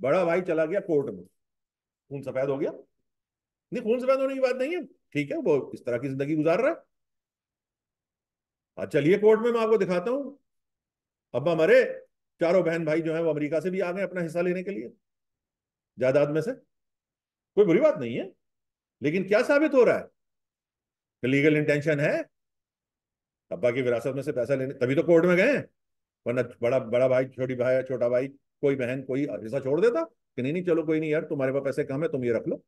S1: बड़ा भाई चला गया कोर्ट में खून सफेद हो गया नहीं खून सफेद होने की बात नहीं है ठीक है वो इस तरह की जिंदगी गुजार रहा है चलिए कोर्ट में मैं आपको दिखाता हूँ अब हमारे चारों बहन भाई जो है वो अमेरिका से भी आ गए अपना हिस्सा लेने के लिए जायदाद में से कोई बुरी बात नहीं है लेकिन क्या साबित हो रहा है लीगल इंटेंशन है अब्बा की विरासत में से पैसा लेने तभी तो कोर्ट में गए वरना बड़ा बड़ा भाई छोटी भाई छोटा भाई कोई बहन कोई हिस्सा छोड़ देता कि नहीं नहीं चलो कोई नहीं यार तुम्हारे पास पैसे कम है तुम ये रख लो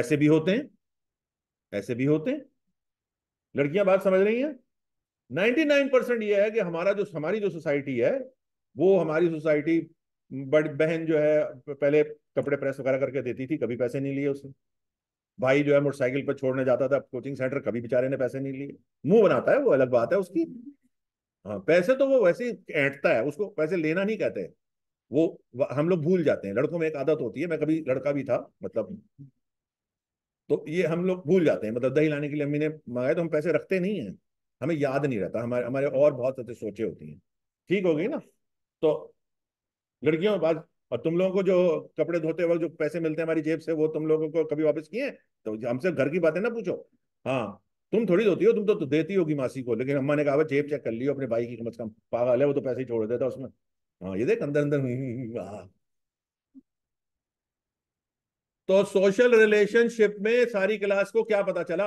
S1: ऐसे भी होते हैं ऐसे भी होते हैं लड़कियां बात समझ रही हैं नाइनटी नाइन परसेंट यह है कि हमारा जो हमारी जो सोसाइटी है वो हमारी सोसाइटी बड़ी बहन जो है पहले कपड़े प्रेस वगैरह करके देती थी कभी पैसे नहीं लिए उसने भाई जो है मोटरसाइकिल पर छोड़ने जाता था कोचिंग सेंटर कभी बेचारे ने पैसे नहीं लिए मुंह बनाता है वो अलग बात है उसकी हाँ पैसे तो वो वैसे ही ऐंठता है उसको पैसे लेना नहीं कहते वो हम लोग भूल जाते हैं लड़कों में एक आदत होती है मैं कभी लड़का भी था मतलब तो ये हम लोग भूल जाते हैं मतलब दही लाने के लिए अम्मी ने मंगाया तो हम पैसे रखते नहीं हैं हमें याद नहीं रहता हमारे हमारे और बहुत सोचे होती हैं ठीक हो गई ना तो लड़कियों के पास और तुम लोगों को जो कपड़े धोते वक्त जो पैसे मिलते हैं हमारी जेब से वो तुम लोगों को कभी वापस किए तो हमसे घर की बातें ना पूछो हाँ तुम थोड़ी धोती हो तुम तो, तो देती होगी मासी को लेकिन अम्मा ने कहा जेब चेक कर लियो अपने भाई की कम अज कम पागल है वो तो पैसे ही छोड़ देता उसमें हाँ ये देख अंदर अंदर तो सोशल रिलेशनशिप में सारी क्लास को क्या पता चला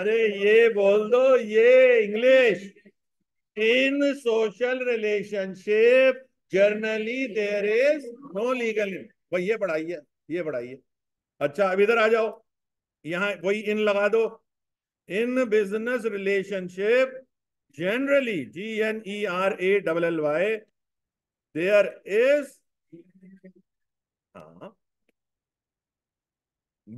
S1: अरे ये बोल दो ये English in social relationship generally there is no legal in भाई ये पढ़ाइए ये पढ़ाइए अच्छा अब इधर आ जाओ यहां वही इन लगा दो in business relationship generally G N E R A double L Y there is हाँ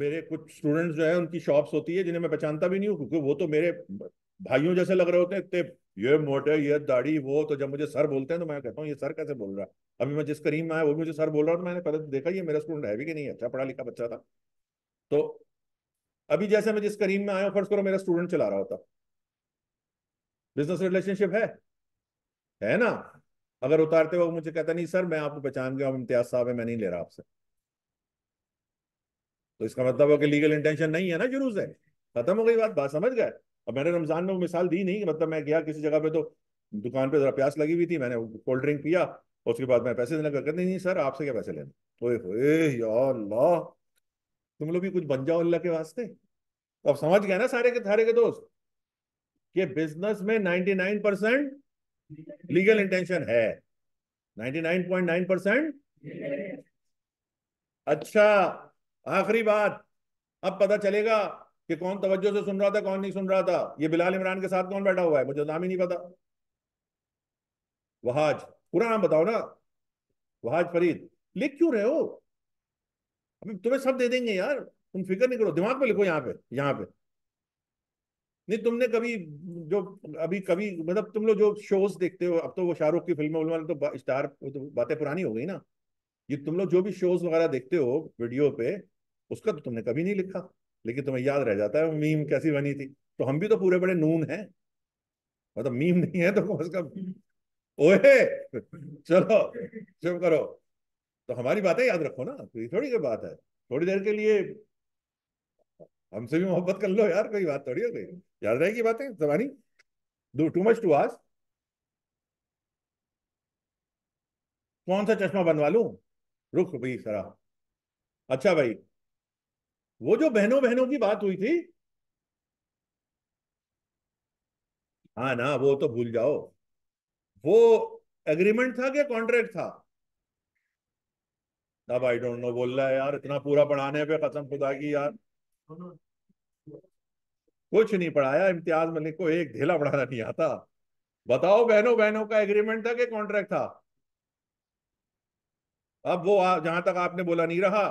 S1: मेरे कुछ स्टूडेंट्स जो है उनकी शॉप्स होती है जिन्हें मैं पहचानता भी नहीं हूं क्योंकि वो तो मेरे भाइयों जैसे लग रहे होते हैं इतने ये मोटे ये दाढ़ी वो तो जब मुझे सर बोलते हैं तो मैं कहता हूँ ये सर कैसे बोल रहा है अभी मैं जिस करीम में आया वो भी मुझे सर बोल रहा है मैंने पहले तो देखा ये मेरा स्टूडेंट है भी कि नहीं अच्छा पढ़ा लिखा बच्चा था तो अभी जैसे मैं जिस करीम में आया फर्ज करो मेरा स्टूडेंट चला रहा होता बिजनेस रिलेशनशिप है है ना अगर उतारते वक्त मुझे कहता नहीं सर मैं आपको पहचान गया इम्तियाज साहब है मैं नहीं ले रहा आपसे तो इसका मतलब है कि लीगल इंटेंशन नहीं है ना जुरू से खत्म हो गई बात बात समझ गए अब मैंने रमजान में वो मिसाल दी नहीं मतलब मैं गया किसी जगह पे तो दुकान पे जरा प्यास लगी हुई थी मैंने कोल्ड ड्रिंक पिया उसके बाद मैं पैसे देने लगा नहीं नहीं सर आपसे क्या पैसे लेने ओए होए तुम लोग भी कुछ बन जाओ अल्लाह के वास्ते तो अब समझ गया ना सारे के सारे के दोस्त कि बिजनेस में नाइनटी लीगल इंटेंशन है नाइनटी अच्छा आखिरी बात अब पता चलेगा कि कौन तवज्जो से सुन रहा था कौन नहीं सुन रहा था ये बिलाल इमरान के साथ कौन बैठा हुआ है मुझे नाम ही नहीं पता वहाज पूरा नाम बताओ ना वहाज फरीद लिख क्यों रहे हो अभी तुम्हें सब दे देंगे यार तुम फिक्र नहीं करो दिमाग में लिखो यहाँ पे यहाँ पे नहीं तुमने कभी जो अभी कभी मतलब तुम लोग जो शोज देखते हो अब तो वो शाहरुख की फिल्म वाले तो बा, स्टार तो बातें पुरानी हो गई ना ये तुम लोग जो भी शोज वगैरह देखते हो वीडियो पे उसका तो तुमने कभी नहीं लिखा लेकिन तुम्हें याद रह जाता है मीम कैसी बनी थी तो हम भी तो पूरे बड़े नून हैं मतलब तो मीम नहीं है तो कम अज कम ओहे चलो चुप करो तो हमारी बातें याद रखो ना तो ये थोड़ी की बात है थोड़ी देर के लिए हमसे भी मोहब्बत कर लो यार कोई बात थोड़ी हो गई याद रहेगी बातें जबानी डू टू मच टू आज कौन सा चश्मा बनवा लू रुख भाई सरा अच्छा भाई वो जो बहनों बहनों की बात हुई थी हा ना वो तो भूल जाओ वो एग्रीमेंट था कि कॉन्ट्रैक्ट था अब आई डोंट नो बोल रहा है यार इतना पूरा पढ़ाने पे कसम खुदा की यार कुछ नहीं पढ़ाया इम्तियाज मलिक को एक ढेला बढ़ाना नहीं आता बताओ बहनों बहनों का एग्रीमेंट था कि कॉन्ट्रैक्ट था अब वो जहां तक आपने बोला नहीं रहा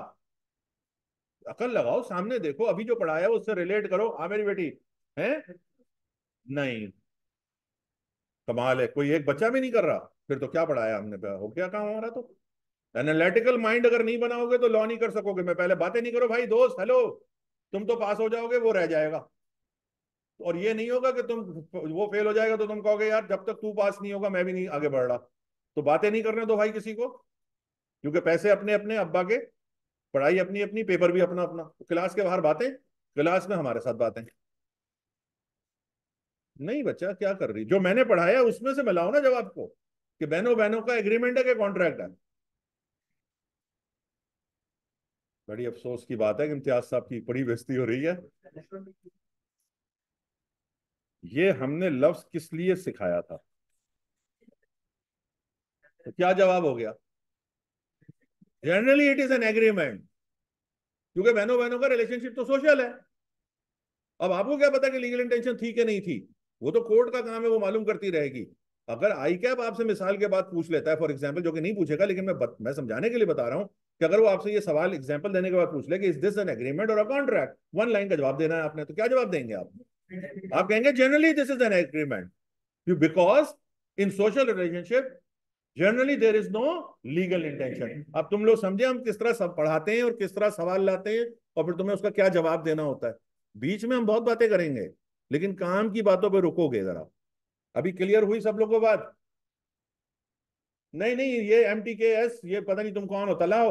S1: अकल लगाओ सामने देखो अभी जो पढ़ाया है उससे रिलेट करो हाँ मेरी बेटी है नहीं कमाल है कोई एक बच्चा भी नहीं कर रहा फिर तो क्या पढ़ाया हमने तो हो क्या काम हमारा तो एनालिटिकल माइंड अगर नहीं बनाओगे तो लॉ नहीं कर सकोगे मैं पहले बातें नहीं करो भाई दोस्त हेलो तुम तो पास हो जाओगे वो रह जाएगा और ये नहीं होगा कि तुम वो फेल हो जाएगा तो तुम कहोगे यार जब तक तू पास नहीं होगा मैं भी नहीं आगे बढ़ रहा तो बातें नहीं करने दो भाई किसी को क्योंकि पैसे अपने अपने अब्बा के पढ़ाई अपनी अपनी पेपर भी अपना अपना क्लास तो के बाहर बातें क्लास में हमारे साथ बातें नहीं बच्चा क्या कर रही जो मैंने पढ़ाया उसमें से मिलाओ ना जवाब को कि बहनों बहनों का एग्रीमेंट है कि कॉन्ट्रैक्ट है बड़ी अफसोस की बात है कि इम्तियाज साहब की बड़ी बेस्ती हो रही है ये हमने लफ्ज किस लिए सिखाया था तो क्या जवाब हो गया generally it is an agreement क्योंकि बहनों बहनों का रिलेशनशिप तो सोशल है अब आपको क्या पता कि लीगल इंटेंशन थी कि नहीं थी वो तो कोर्ट का काम है वो मालूम करती रहेगी अगर आई कैप आपसे मिसाल के बाद पूछ लेता है फॉर एग्जाम्पल जो कि नहीं पूछेगा लेकिन मैं बत, मैं समझाने के लिए बता रहा हूं कि अगर वो आपसे ये सवाल एग्जाम्पल देने के बाद पूछ ले कि इज दिस एन एग्रीमेंट और अ कॉन्ट्रैक्ट वन लाइन का जवाब देना है आपने तो क्या जवाब देंगे आप आप कहेंगे generally this is an agreement because in social relationship generally there is no legal intention अब तुम लोग समझे हम किस तरह सब पढ़ाते हैं और किस तरह सवाल लाते हैं और फिर तुम्हें उसका क्या जवाब देना होता है बीच में हम बहुत बातें करेंगे लेकिन काम की बातों पर रुकोगे जरा अभी क्लियर हुई सब लोगों बात नहीं नहीं ये एम टी के एस ये पता नहीं तुम कौन हो तलाओ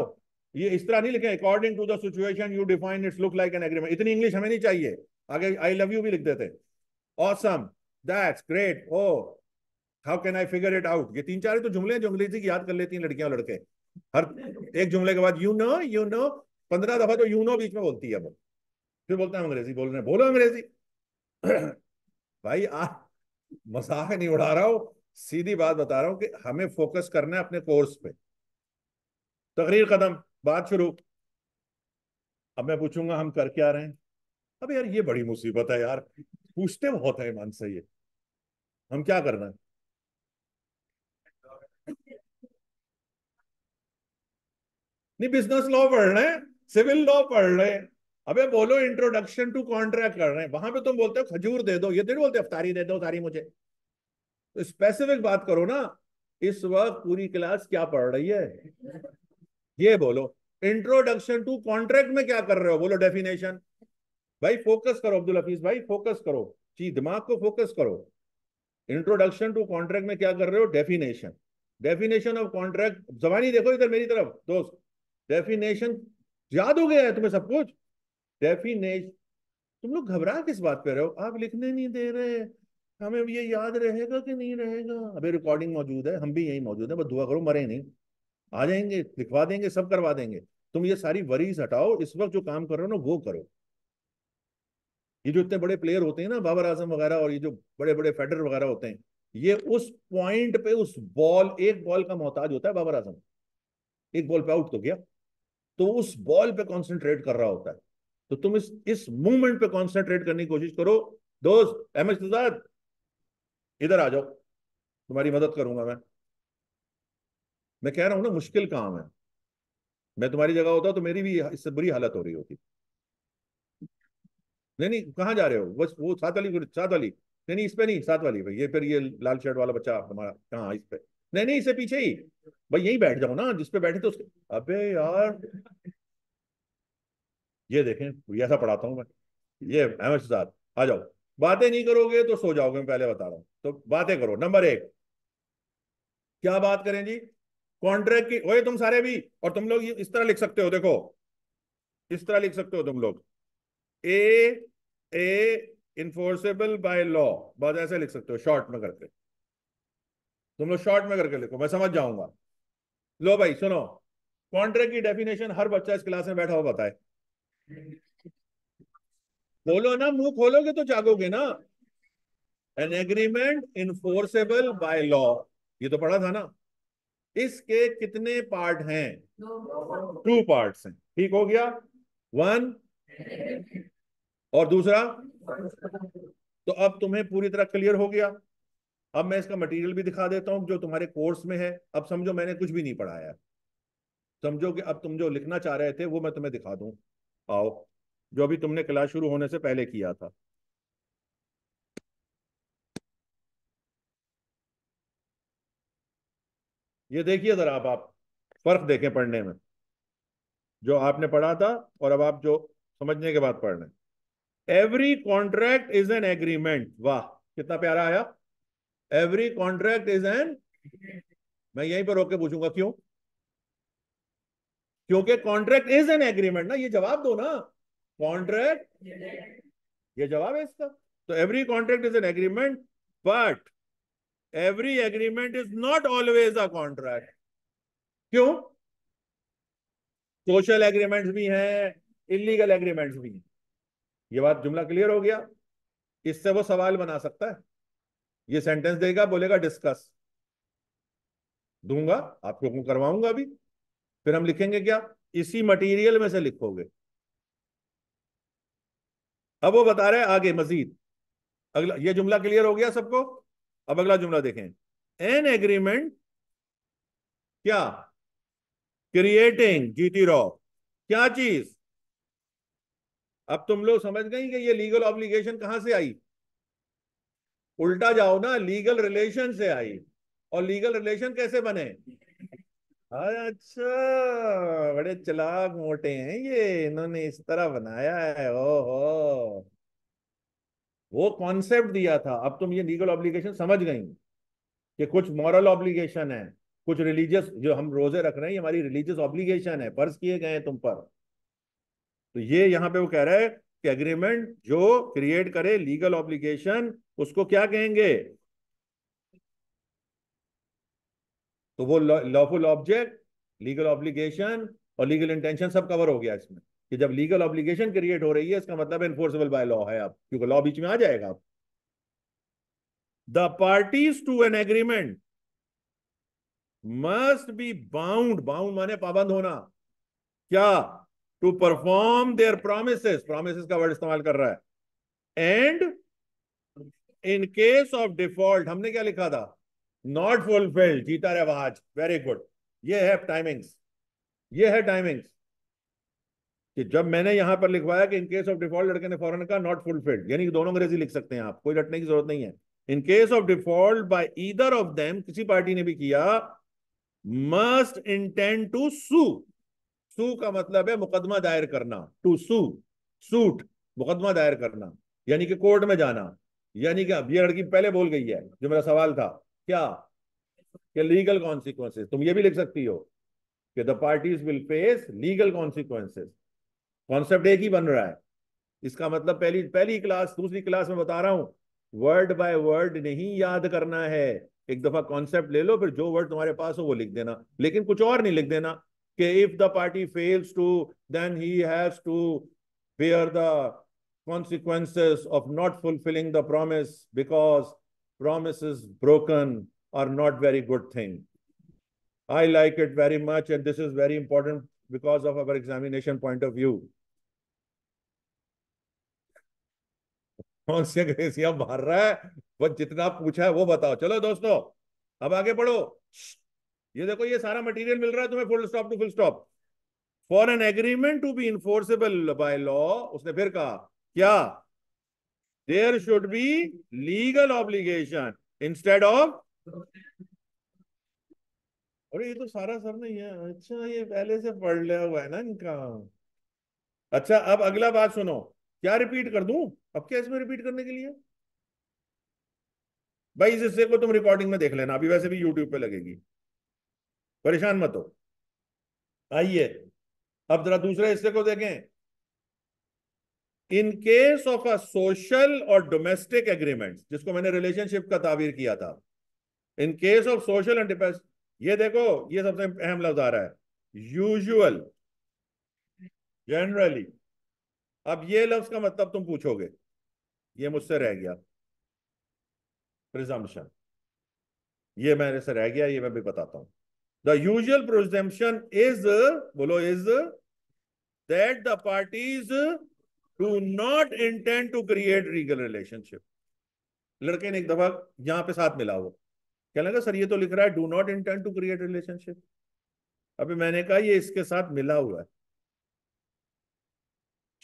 S1: ये इस तरह नहीं लिखे according to the situation you define its look like an agreement इतनी इंग्लिश हमें नहीं चाहिए आगे आई लव यू भी लिख देते awesome that's great oh how can I figure it out ये तीन चार तो जुमले हैं जो अंग्रेजी की याद कर लेती हैं लड़कियां और लड़के हर एक जुमले के बाद यू नो यू नो पंद्रह दफा तो यू नो बीच में बोलती है वो फिर बोलते हैं अंग्रेजी बोल रहे बोलो अंग्रेजी भाई आ मजाक नहीं उड़ा रहा हो सीधी बात बता रहा हूँ कि हमें फोकस करना है अपने कोर्स पे तकरीर कदम बात शुरू अब मैं पूछूंगा हम कर क्या रहे हैं अब यार ये बड़ी मुसीबत है यार पूछते बहुत है ईमान से ये हम क्या करना है नहीं बिजनेस लॉ पढ़ रहे हैं सिविल लॉ पढ़ रहे हैं अबे बोलो इंट्रोडक्शन टू कॉन्ट्रैक्ट कर रहे हैं वहां पे तुम बोलते हो खजूर दे दो ये तो बोलते अफतारी दे दो तारी मुझे तो स्पेसिफिक बात करो ना इस वक्त पूरी क्लास क्या पढ़ रही है ये बोलो इंट्रोडक्शन टू कॉन्ट्रैक्ट में क्या कर रहे हो बोलो डेफिनेशन भाई फोकस करो अब्दुल हफीज भाई फोकस करो जी दिमाग को फोकस करो इंट्रोडक्शन टू कॉन्ट्रैक्ट में क्या कर रहे हो डेफिनेशन डेफिनेशन ऑफ कॉन्ट्रैक्ट जबानी देखो इधर मेरी तरफ दोस्त डेफिनेशन याद हो गया है तुम्हें सब कुछ डेफिनेशन तुम लोग घबरा किस बात पे रहे हो आप लिखने नहीं दे रहे हमें ये याद रहेगा कि नहीं रहेगा अभी रिकॉर्डिंग मौजूद है हम भी यही मौजूद है बस दुआ करो मरे नहीं आ जाएंगे लिखवा देंगे सब करवा देंगे तुम ये सारी वरीज हटाओ इस वक्त जो काम कर रहे हो ना वो करो ये जो इतने बड़े प्लेयर होते हैं ना बाबर आजम वगैरह और ये जो बड़े बड़े फेडर वगैरह होते हैं ये उस पॉइंट पे उस बॉल एक बॉल का मोहताज होता है बाबर आजम एक बॉल पे आउट तो गया तो उस बॉल पे कॉन्सेंट्रेट कर रहा होता है तो तुम इस इस मूवमेंट पे कॉन्सेंट्रेट करने की कोशिश करो दोस्त एम एस तुजाद इधर आ जाओ तुम्हारी मदद करूंगा मैं मैं कह रहा हूं ना मुश्किल काम है मैं तुम्हारी जगह होता तो मेरी भी इससे बुरी हालत हो रही होती नहीं नहीं कहाँ जा रहे हो बस वो सात वाली सात वाली नहीं नहीं इस पे नहीं सात वाली भाई ये फिर ये लाल शर्ट वाला बच्चा हमारा कहाँ इस पे नहीं नहीं इससे पीछे ही भाई यही बैठ जाओ ना जिसपे बैठे तो उसके अबे यार ये देखें ऐसा पढ़ाता हूँ मैं ये अहमद साहब आ जाओ बातें नहीं करोगे तो सो जाओगे मैं पहले बता रहा हूँ तो बातें करो नंबर एक क्या बात करें जी कॉन्ट्रैक्ट की ओए तुम सारे भी और तुम लोग इस तरह लिख सकते हो देखो इस तरह लिख सकते हो तुम लोग a a enforceable by law बस ऐसे लिख सकते हो शॉर्ट में करके तुम लोग शॉर्ट में करके लिखो मैं समझ जाऊंगा लो भाई सुनो कॉन्ट्रैक्ट की डेफिनेशन हर बच्चा इस क्लास में बैठा हुआ बताए बोलो ना मुंह खोलोगे तो जागोगे ना an agreement enforceable by law ये तो पढ़ा था ना इसके कितने पार्ट हैं टू पार्ट हैं ठीक हो गया वन और दूसरा तो अब तुम्हें पूरी तरह क्लियर हो गया अब मैं इसका मटेरियल भी दिखा देता हूं जो तुम्हारे कोर्स में है अब समझो मैंने कुछ भी नहीं पढ़ाया समझो कि अब तुम जो लिखना चाह रहे थे वो मैं तुम्हें दिखा दूं आओ जो अभी तुमने क्लास शुरू होने से पहले किया था ये देखिए जरा आप आप फर्क देखें पढ़ने में जो आपने पढ़ा था और अब आप जो समझने के बाद पढ़ रहे हैं every contract is an agreement वाह कितना प्यारा आया एवरी कॉन्ट्रैक्ट इज एन मैं यहीं पर रोके पूछूंगा क्यों क्योंकि कॉन्ट्रैक्ट इज एन एग्रीमेंट ना ये जवाब दो ना कॉन्ट्रैक्ट ये जवाब है इसका तो every contract is an agreement but every agreement is not always a contract क्यों सोशल एग्रीमेंट्स भी हैं इलीगल एग्रीमेंट्स भी हैं ये बात जुमला क्लियर हो गया इससे वो सवाल बना सकता है ये सेंटेंस देगा बोलेगा डिस्कस दूंगा आप लोगों को करवाऊंगा अभी फिर हम लिखेंगे क्या इसी मटेरियल में से लिखोगे अब वो बता रहे हैं आगे मजीद अगला ये जुमला क्लियर हो गया सबको अब अगला जुमला देखें एन एग्रीमेंट क्या क्रिएटिंग जीती रॉ क्या चीज अब तुम लोग समझ गई कि ये लीगल ऑब्लिगेशन कहां से आई उल्टा जाओ ना लीगल रिलेशन से आई और लीगल रिलेशन कैसे बने अच्छा बड़े चलाक मोटे हैं ये इन्होंने इस तरह बनाया है ओहो वो कॉन्सेप्ट दिया था अब तुम ये लीगल ऑब्लिगेशन समझ गई कि कुछ मॉरल ऑब्लिगेशन है कुछ रिलीजियस जो हम रोजे रख रहे हैं ये हमारी रिलीजियस ऑब्लिगेशन है फर्ज किए गए हैं तुम पर तो ये यहाँ पे वो कह रहा है कि एग्रीमेंट जो क्रिएट करे लीगल ऑब्लिगेशन उसको क्या कहेंगे तो वो लॉफुल ऑब्जेक्ट लीगल ऑब्लिगेशन और लीगल इंटेंशन सब कवर हो गया इसमें कि जब लीगल ऑब्लिगेशन क्रिएट हो रही है इसका मतलब एनफोर्सेबल बाय लॉ है आप क्योंकि लॉ बीच में आ जाएगा आप the parties to an agreement must be bound bound माने पाबंद होना क्या to perform their promise promise का वर्ड इस्तेमाल कर रहा है and in case of default हमने क्या लिखा था नॉट फुलफिल्ड जीता रहे आज वेरी गुड ये है टाइमिंग्स ये है टाइमिंग्स कि जब मैंने यहां पर लिखवाया कि इन केस ऑफ डिफॉल्ट लड़के ने फॉरन का नॉट फुलफिल्ड यानी कि दोनों अंग्रेजी लिख सकते हैं आप कोई रटने की जरूरत नहीं है in case of default by either of them किसी पार्टी ने भी किया must intend to sue sue का मतलब है मुकदमा दायर करना टू सू सूट मुकदमा दायर करना यानी कि कोर्ट में जाना यानी क्या ये लड़की पहले बोल गई है जो मेरा सवाल था क्या क्या लीगल कॉन्सिक्वेंसेज तुम ये भी लिख सकती हो कि the parties will face legal consequences concept एक ही बन रहा है इसका मतलब पहली पहली क्लास दूसरी क्लास में बता रहा हूं वर्ड बाय वर्ड नहीं याद करना है एक दफा कॉन्सेप्ट ले लो फिर जो वर्ड तुम्हारे पास हो वो लिख देना लेकिन कुछ और नहीं लिख देना कि if the party fails to then he has to bear the consequences of not fulfilling the promise because promises broken are not very good thing. I like it very much and this is very important because of our examination point of view. कौन सी अंग्रेजिया मार रहा है वो जितना पूछा है वो बताओ चलो दोस्तों अब आगे पढ़ो ये देखो ये सारा मटेरियल मिल रहा है तुम्हें full stop to full stop for an agreement to be enforceable by law उसने फिर कहा क्या there should be legal obligation instead of अरे ये तो सारा सर नहीं है अच्छा ये पहले से पढ़ लिया हुआ है ना इनका अच्छा अब अगला बात सुनो क्या रिपीट कर दू अब क्या इसमें रिपीट करने के लिए भाई इस हिस्से को तुम रिकॉर्डिंग में देख लेना अभी वैसे भी यूट्यूब पे लगेगी परेशान मत हो आइए अब जरा दूसरे हिस्से को देखें in case of a social और डोमेस्टिक एग्रीमेंट जिसको मैंने रिलेशनशिप का ताबीर किया था in case of social and ये देखो ये सबसे अहम लफ्ज आ रहा है यूजुअल जनरली अब ये लफ्ज का मतलब तुम पूछोगे ये मुझसे रह गया प्रिजम्पशन ये मेरे से रह गया ये मैं भी बताता हूं द यूजल प्रोजेम्पन इज बोलो is that the parties do not intend to create legal relationship लड़के ने एक दफा यहां पे साथ मिला वो कहने लगा सर ये तो लिख रहा है do not intend to create relationship अभी मैंने कहा ये इसके साथ मिला हुआ है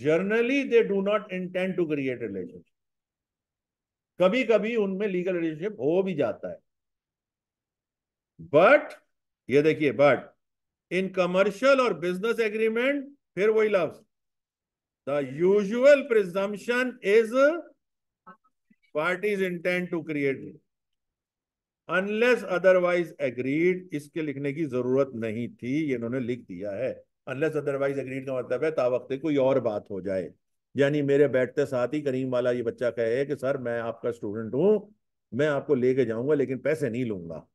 S1: generally they do not intend to create relationship कभी कभी उनमें लीगल रिलेशनशिप हो भी जाता है बट ये देखिए बट इन कमर्शियल और बिजनेस एग्रीमेंट फिर वही लफ्ज The usual presumption is parties intend to create unless otherwise agreed इसके लिखने की जरूरत नहीं थी इन्होंने लिख दिया है अनलेस अदरवाइज एग्रीड का मतलब है तावक्ते कोई और बात हो जाए यानी मेरे बैठते साथ ही करीम वाला ये बच्चा कहे कि सर मैं आपका स्टूडेंट हूं मैं आपको लेके जाऊंगा लेकिन पैसे नहीं लूंगा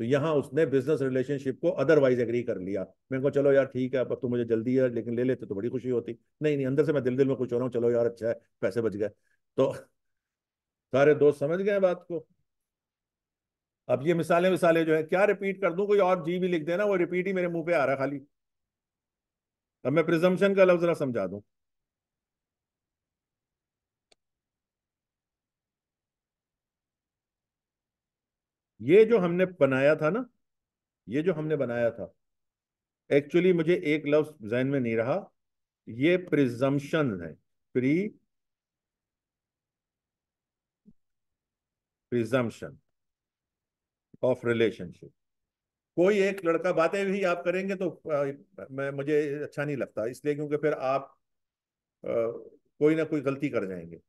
S1: तो यहाँ उसने बिजनेस रिलेशनशिप को अदरवाइज एग्री कर लिया मैंने कहा चलो यार ठीक है अब मुझे जल्दी है लेकिन ले लेते तो बड़ी खुशी होती नहीं नहीं अंदर से मैं दिल दिल में खुश हो रहा हूँ चलो यार अच्छा है पैसे बच गए तो सारे दोस्त समझ गए बात को अब ये मिसालें मिसालें जो है क्या रिपीट कर दूं कोई और जी भी लिख देना वो रिपीट ही मेरे मुंह पे आ रहा खाली अब मैं प्रिजम्पशन का लफ्ज समझा दूं ये जो हमने बनाया था ना ये जो हमने बनाया था एक्चुअली मुझे एक लफ्ज जहन में नहीं रहा ये प्रिजम्पन है प्री प्रिजम्पन ऑफ रिलेशनशिप कोई एक लड़का बातें भी आप करेंगे तो आ, मैं मुझे अच्छा नहीं लगता इसलिए क्योंकि फिर आप आ, कोई ना कोई गलती कर जाएंगे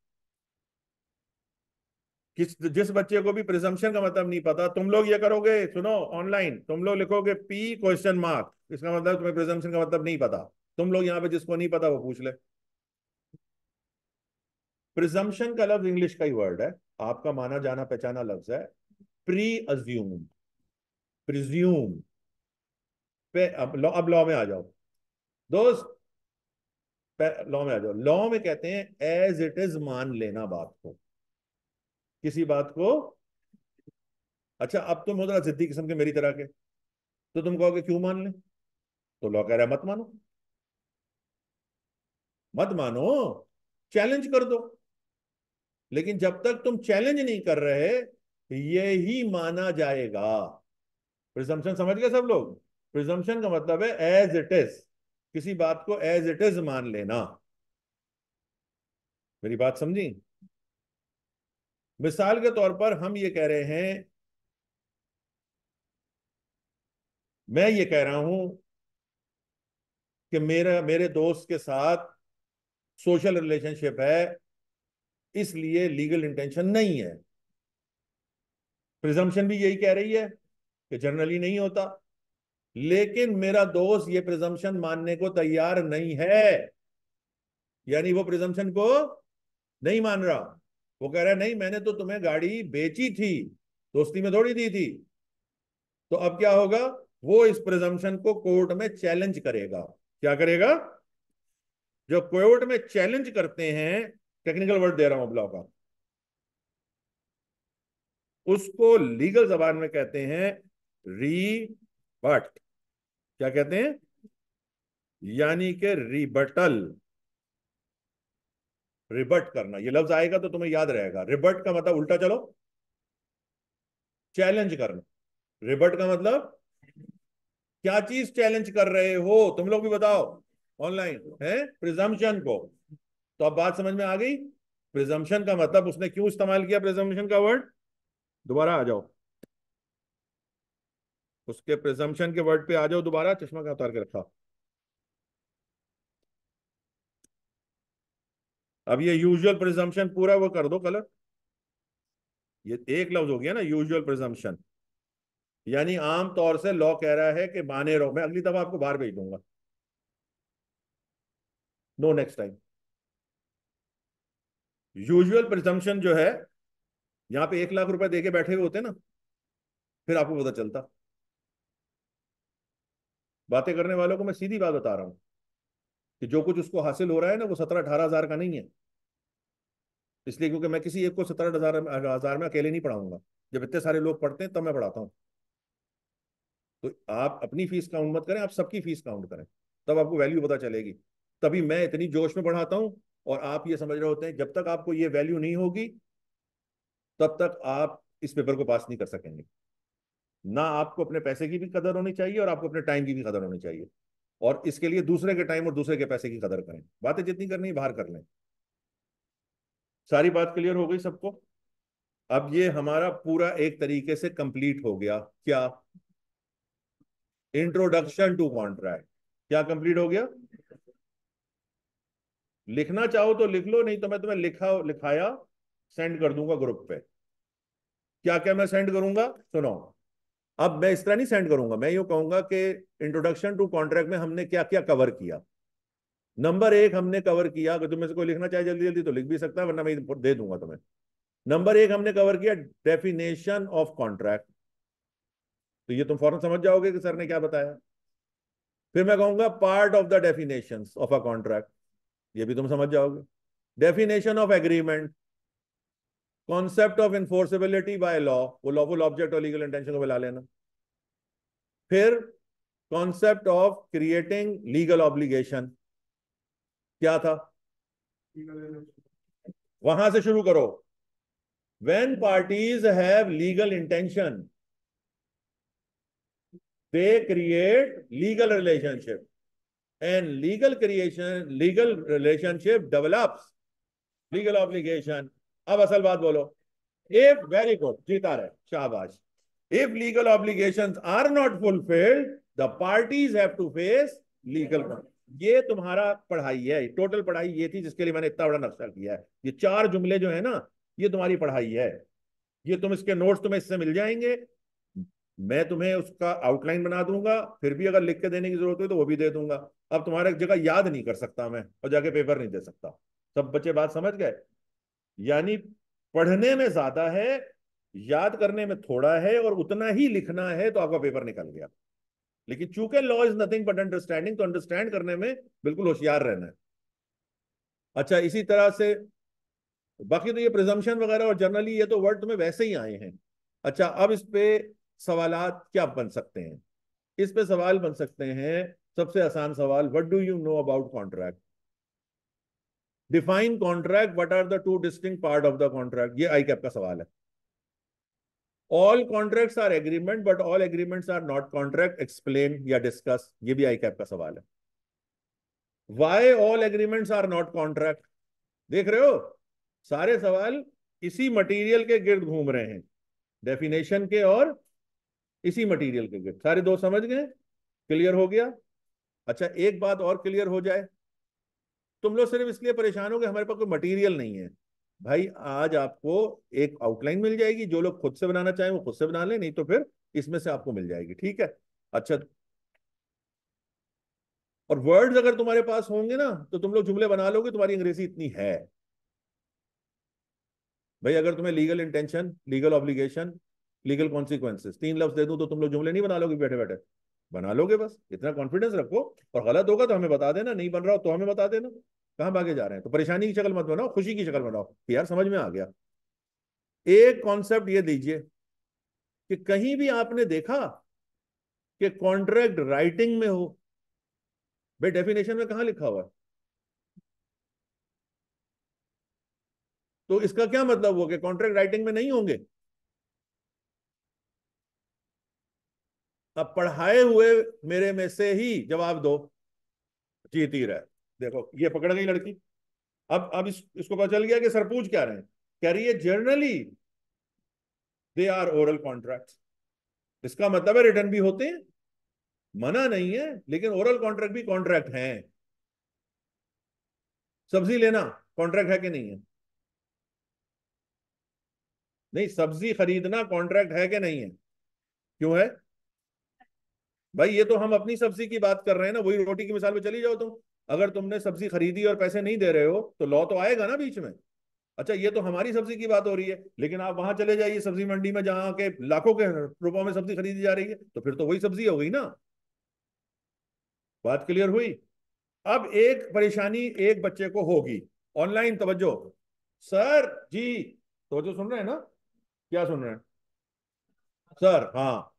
S1: किस जिस बच्चे को भी प्रिजम्पन का मतलब नहीं पता तुम लोग ये करोगे सुनो ऑनलाइन तुम लोग लिखोगे पी क्वेश्चन मार्क इसका मतलब तुम्हें प्रिजम्पन का मतलब नहीं पता तुम लोग यहाँ पे जिसको नहीं पता वो पूछ ले प्रिजम्पन का लफ्ज इंग्लिश का ही वर्ड है आपका माना जाना पहचाना लफ्ज है प्री अज्यूम प्रिज्यूम पे अब अब लॉ में आ जाओ दोस्त लॉ में आ जाओ लॉ में कहते हैं एज इट इज मान लेना बात को किसी बात को अच्छा अब तुम हो जरा जिद्दी किस्म के मेरी तरह के तो तुम कहोगे क्यों मान ले तो लॉ कह रहा है मत मानो मत मानो चैलेंज कर दो लेकिन जब तक तुम चैलेंज नहीं कर रहे ये ही माना जाएगा प्रिजम्पन समझ गए सब लोग प्रिजम्पन का मतलब है एज इट इज किसी बात को एज इट इज मान लेना मेरी बात समझी मिसाल के तौर पर हम ये कह रहे हैं मैं ये कह रहा हूं कि मेरा मेरे दोस्त के साथ सोशल रिलेशनशिप है इसलिए लीगल इंटेंशन नहीं है प्रिजम्पन भी यही कह रही है कि जनरली नहीं होता लेकिन मेरा दोस्त ये प्रिजम्पन मानने को तैयार नहीं है यानी वो प्रिजम्पन को नहीं मान रहा वो कह रहा है नहीं मैंने तो तुम्हें गाड़ी बेची थी दोस्ती में थोड़ी दी थी तो अब क्या होगा वो इस प्रेजम्पन को कोर्ट में चैलेंज करेगा क्या करेगा जो कोर्ट में चैलेंज करते हैं टेक्निकल वर्ड दे रहा हूं ब्लॉक का उसको लीगल जबान में कहते हैं रीबट क्या कहते हैं यानी कि रिबटल रिबर्ट करना ये लफ्ज आएगा तो तुम्हें याद रहेगा रिबर्ट का मतलब उल्टा चलो चैलेंज करना रिबर्ट का मतलब क्या चीज चैलेंज कर रहे हो तुम लोग भी बताओ ऑनलाइन है प्रिजम्पन को तो अब बात समझ में आ गई प्रिजम्पन का मतलब उसने क्यों इस्तेमाल किया प्रिजम्पन का वर्ड दोबारा आ जाओ उसके प्रिजम्पन के वर्ड पे आ जाओ दोबारा चश्मा का उतार के रखा अब ये यूजुअल प्रिजम्पन पूरा वो कर दो कलर ये एक लफ्ज हो गया ना यूजुअल प्रिजम्पन यानी आम तौर से लॉ कह रहा है कि माने रहो मैं अगली दफा आपको बाहर भेज दूंगा no next time usual presumption जो है यहां पे एक लाख रुपए देके बैठे हुए होते ना फिर आपको पता चलता बातें करने वालों को मैं सीधी बात बता रहा हूं कि जो कुछ उसको हासिल हो रहा है ना वो सत्रह अठारह हजार का नहीं है इसलिए क्योंकि मैं किसी एक को सत्रह हजार हजार में अकेले नहीं पढ़ाऊंगा जब इतने सारे लोग पढ़ते हैं तब तो मैं पढ़ाता हूँ तो आप अपनी फीस काउंट मत करें आप सबकी फीस काउंट करें तब आपको वैल्यू पता चलेगी तभी मैं इतनी जोश में पढ़ाता हूँ और आप ये समझ रहे होते हैं जब तक आपको ये वैल्यू नहीं होगी तब तक आप इस पेपर को पास नहीं कर सकेंगे ना आपको अपने पैसे की भी कदर होनी चाहिए और आपको अपने टाइम की भी कदर होनी चाहिए और इसके लिए दूसरे के टाइम और दूसरे के पैसे की कदर करें बातें जितनी करनी बाहर कर लें सारी बात क्लियर हो गई सबको अब ये हमारा पूरा एक तरीके से कंप्लीट हो गया क्या इंट्रोडक्शन टू कॉन्ट्रैक्ट क्या कंप्लीट हो गया लिखना चाहो तो लिख लो नहीं तो मैं तुम्हें लिखा लिखाया सेंड कर दूंगा ग्रुप पे क्या क्या मैं सेंड करूंगा सुनो अब मैं इस तरह नहीं सेंड करूंगा मैं यू कहूंगा कि इंट्रोडक्शन टू कॉन्ट्रैक्ट में हमने क्या क्या कवर किया नंबर एक हमने कवर किया अगर तुम्हें से कोई लिखना चाहे जल्दी जल्दी तो लिख भी सकता है वरना मैं दे दूंगा तुम्हें नंबर एक हमने कवर किया डेफिनेशन ऑफ कॉन्ट्रैक्ट तो ये तुम फौरन समझ जाओगे कि सर ने क्या बताया फिर मैं कहूंगा part of the definition of a contract ये भी तुम समझ जाओगे definition of agreement concept of enforceability by law वो लॉफुल ऑब्जेक्ट और लीगल इंटेंशन को बुला लेना फिर concept of creating legal obligation क्या था वहां से शुरू करो when parties have legal intention they create legal relationship and legal creation legal relationship develops legal obligation अब असल बात बोलो इफ वेरी गुड जीता रहे Shahbaz if legal obligation are not fulfilled the parties have to face legal ये तुम्हारा पढ़ाई है टोटल पढ़ाई ये थी जिसके लिए मैंने इतना बड़ा नक्शा किया है ये चार जुमले जो है ना ये तुम्हारी पढ़ाई है ये तुम इसके नोट्स तुम्हें इससे मिल जाएंगे मैं तुम्हें उसका आउटलाइन बना दूंगा फिर भी अगर लिख के देने की जरूरत हो तो वो भी दे दूंगा अब तुम्हारे जगह याद नहीं कर सकता मैं और जाके पेपर नहीं दे सकता सब बच्चे बात समझ गए यानी पढ़ने में ज्यादा है याद करने में थोड़ा है और उतना ही लिखना है तो आपका पेपर निकल गया लेकिन चूंकि law is nothing but understanding तो अंडरस्टैंड करने में बिल्कुल होशियार रहना है अच्छा इसी तरह से बाकी तो ये प्रिजम्पन वगैरह और जनरली ये तो वर्ड में वैसे ही आए हैं अच्छा अब इस पे सवाल क्या बन सकते हैं इस पे सवाल बन सकते हैं सबसे आसान सवाल what do you know about contract define contract what are the two distinct part of the contract ये आई कैप का सवाल है all contract are agreement but all agreements are not contract explain या डिस्कस ये भी आई कैप का सवाल है why all agreements are not contract देख रहे हो सारे सवाल इसी मटीरियल के गिर्द घूम रहे हैं डेफिनेशन के और इसी मटीरियल के गिर्द सारे दो समझ गए क्लियर हो गया अच्छा एक बात और क्लियर हो जाए तुम लोग सिर्फ इसलिए परेशान हो कि हमारे पास कोई मटेरियल नहीं है भाई आज आपको एक आउटलाइन मिल जाएगी जो लोग खुद से बनाना चाहें वो खुद से बना लें नहीं तो फिर इसमें से आपको मिल जाएगी ठीक है अच्छा और वर्ड्स अगर तुम्हारे पास होंगे ना तो तुम लोग जुमले बना लोगे तुम्हारी अंग्रेजी इतनी है भाई अगर तुम्हें legal intention legal obligation legal consequences तीन लफ्ज दे दूं तो तुम लोग जुमले नहीं बना लोगे बैठे बैठे बना लोगे बस इतना कॉन्फिडेंस रखो और गलत होगा तो हमें बता देना नहीं बन रहा हो तो हमें बता देना कहां भागे जा रहे हैं तो परेशानी की शक्ल मत बनाओ खुशी की शक्ल बनाओ तो यार समझ में आ गया एक कॉन्सेप्ट ये लीजिए कि कहीं भी आपने देखा कि कॉन्ट्रैक्ट राइटिंग में हो भाई डेफिनेशन में कहा लिखा हुआ है तो इसका क्या मतलब हुआ कि कॉन्ट्रैक्ट राइटिंग में नहीं होंगे अब पढ़ाए हुए मेरे में से ही जवाब दो जीती रहे देखो ये पकड़ गई लड़की अब अब इस, इसको पता चल गया कि सर पूछ क्या रहे हैं कह रही है generally they are oral contract इसका मतलब है रिटर्न भी होते हैं मना नहीं है लेकिन ओरल कॉन्ट्रैक्ट भी कॉन्ट्रैक्ट हैं सब्जी लेना कॉन्ट्रैक्ट है कि नहीं है नहीं सब्जी खरीदना कॉन्ट्रैक्ट है कि नहीं है क्यों है भाई ये तो हम अपनी सब्जी की बात कर रहे हैं ना वही रोटी की मिसाल में चली जाओ तुम अगर तुमने सब्जी खरीदी और पैसे नहीं दे रहे हो तो लॉ तो आएगा ना बीच में अच्छा ये तो हमारी सब्जी की बात हो रही है लेकिन आप वहां चले जाइए सब्जी मंडी में जहां के लाखों के रुपयों में सब्जी खरीदी जा रही है तो फिर तो वही सब्जी हो गई ना बात क्लियर हुई अब एक परेशानी एक बच्चे को होगी ऑनलाइन तवज्जो सर जी तो जो सुन रहे हैं ना क्या सुन रहे हैं सर हाँ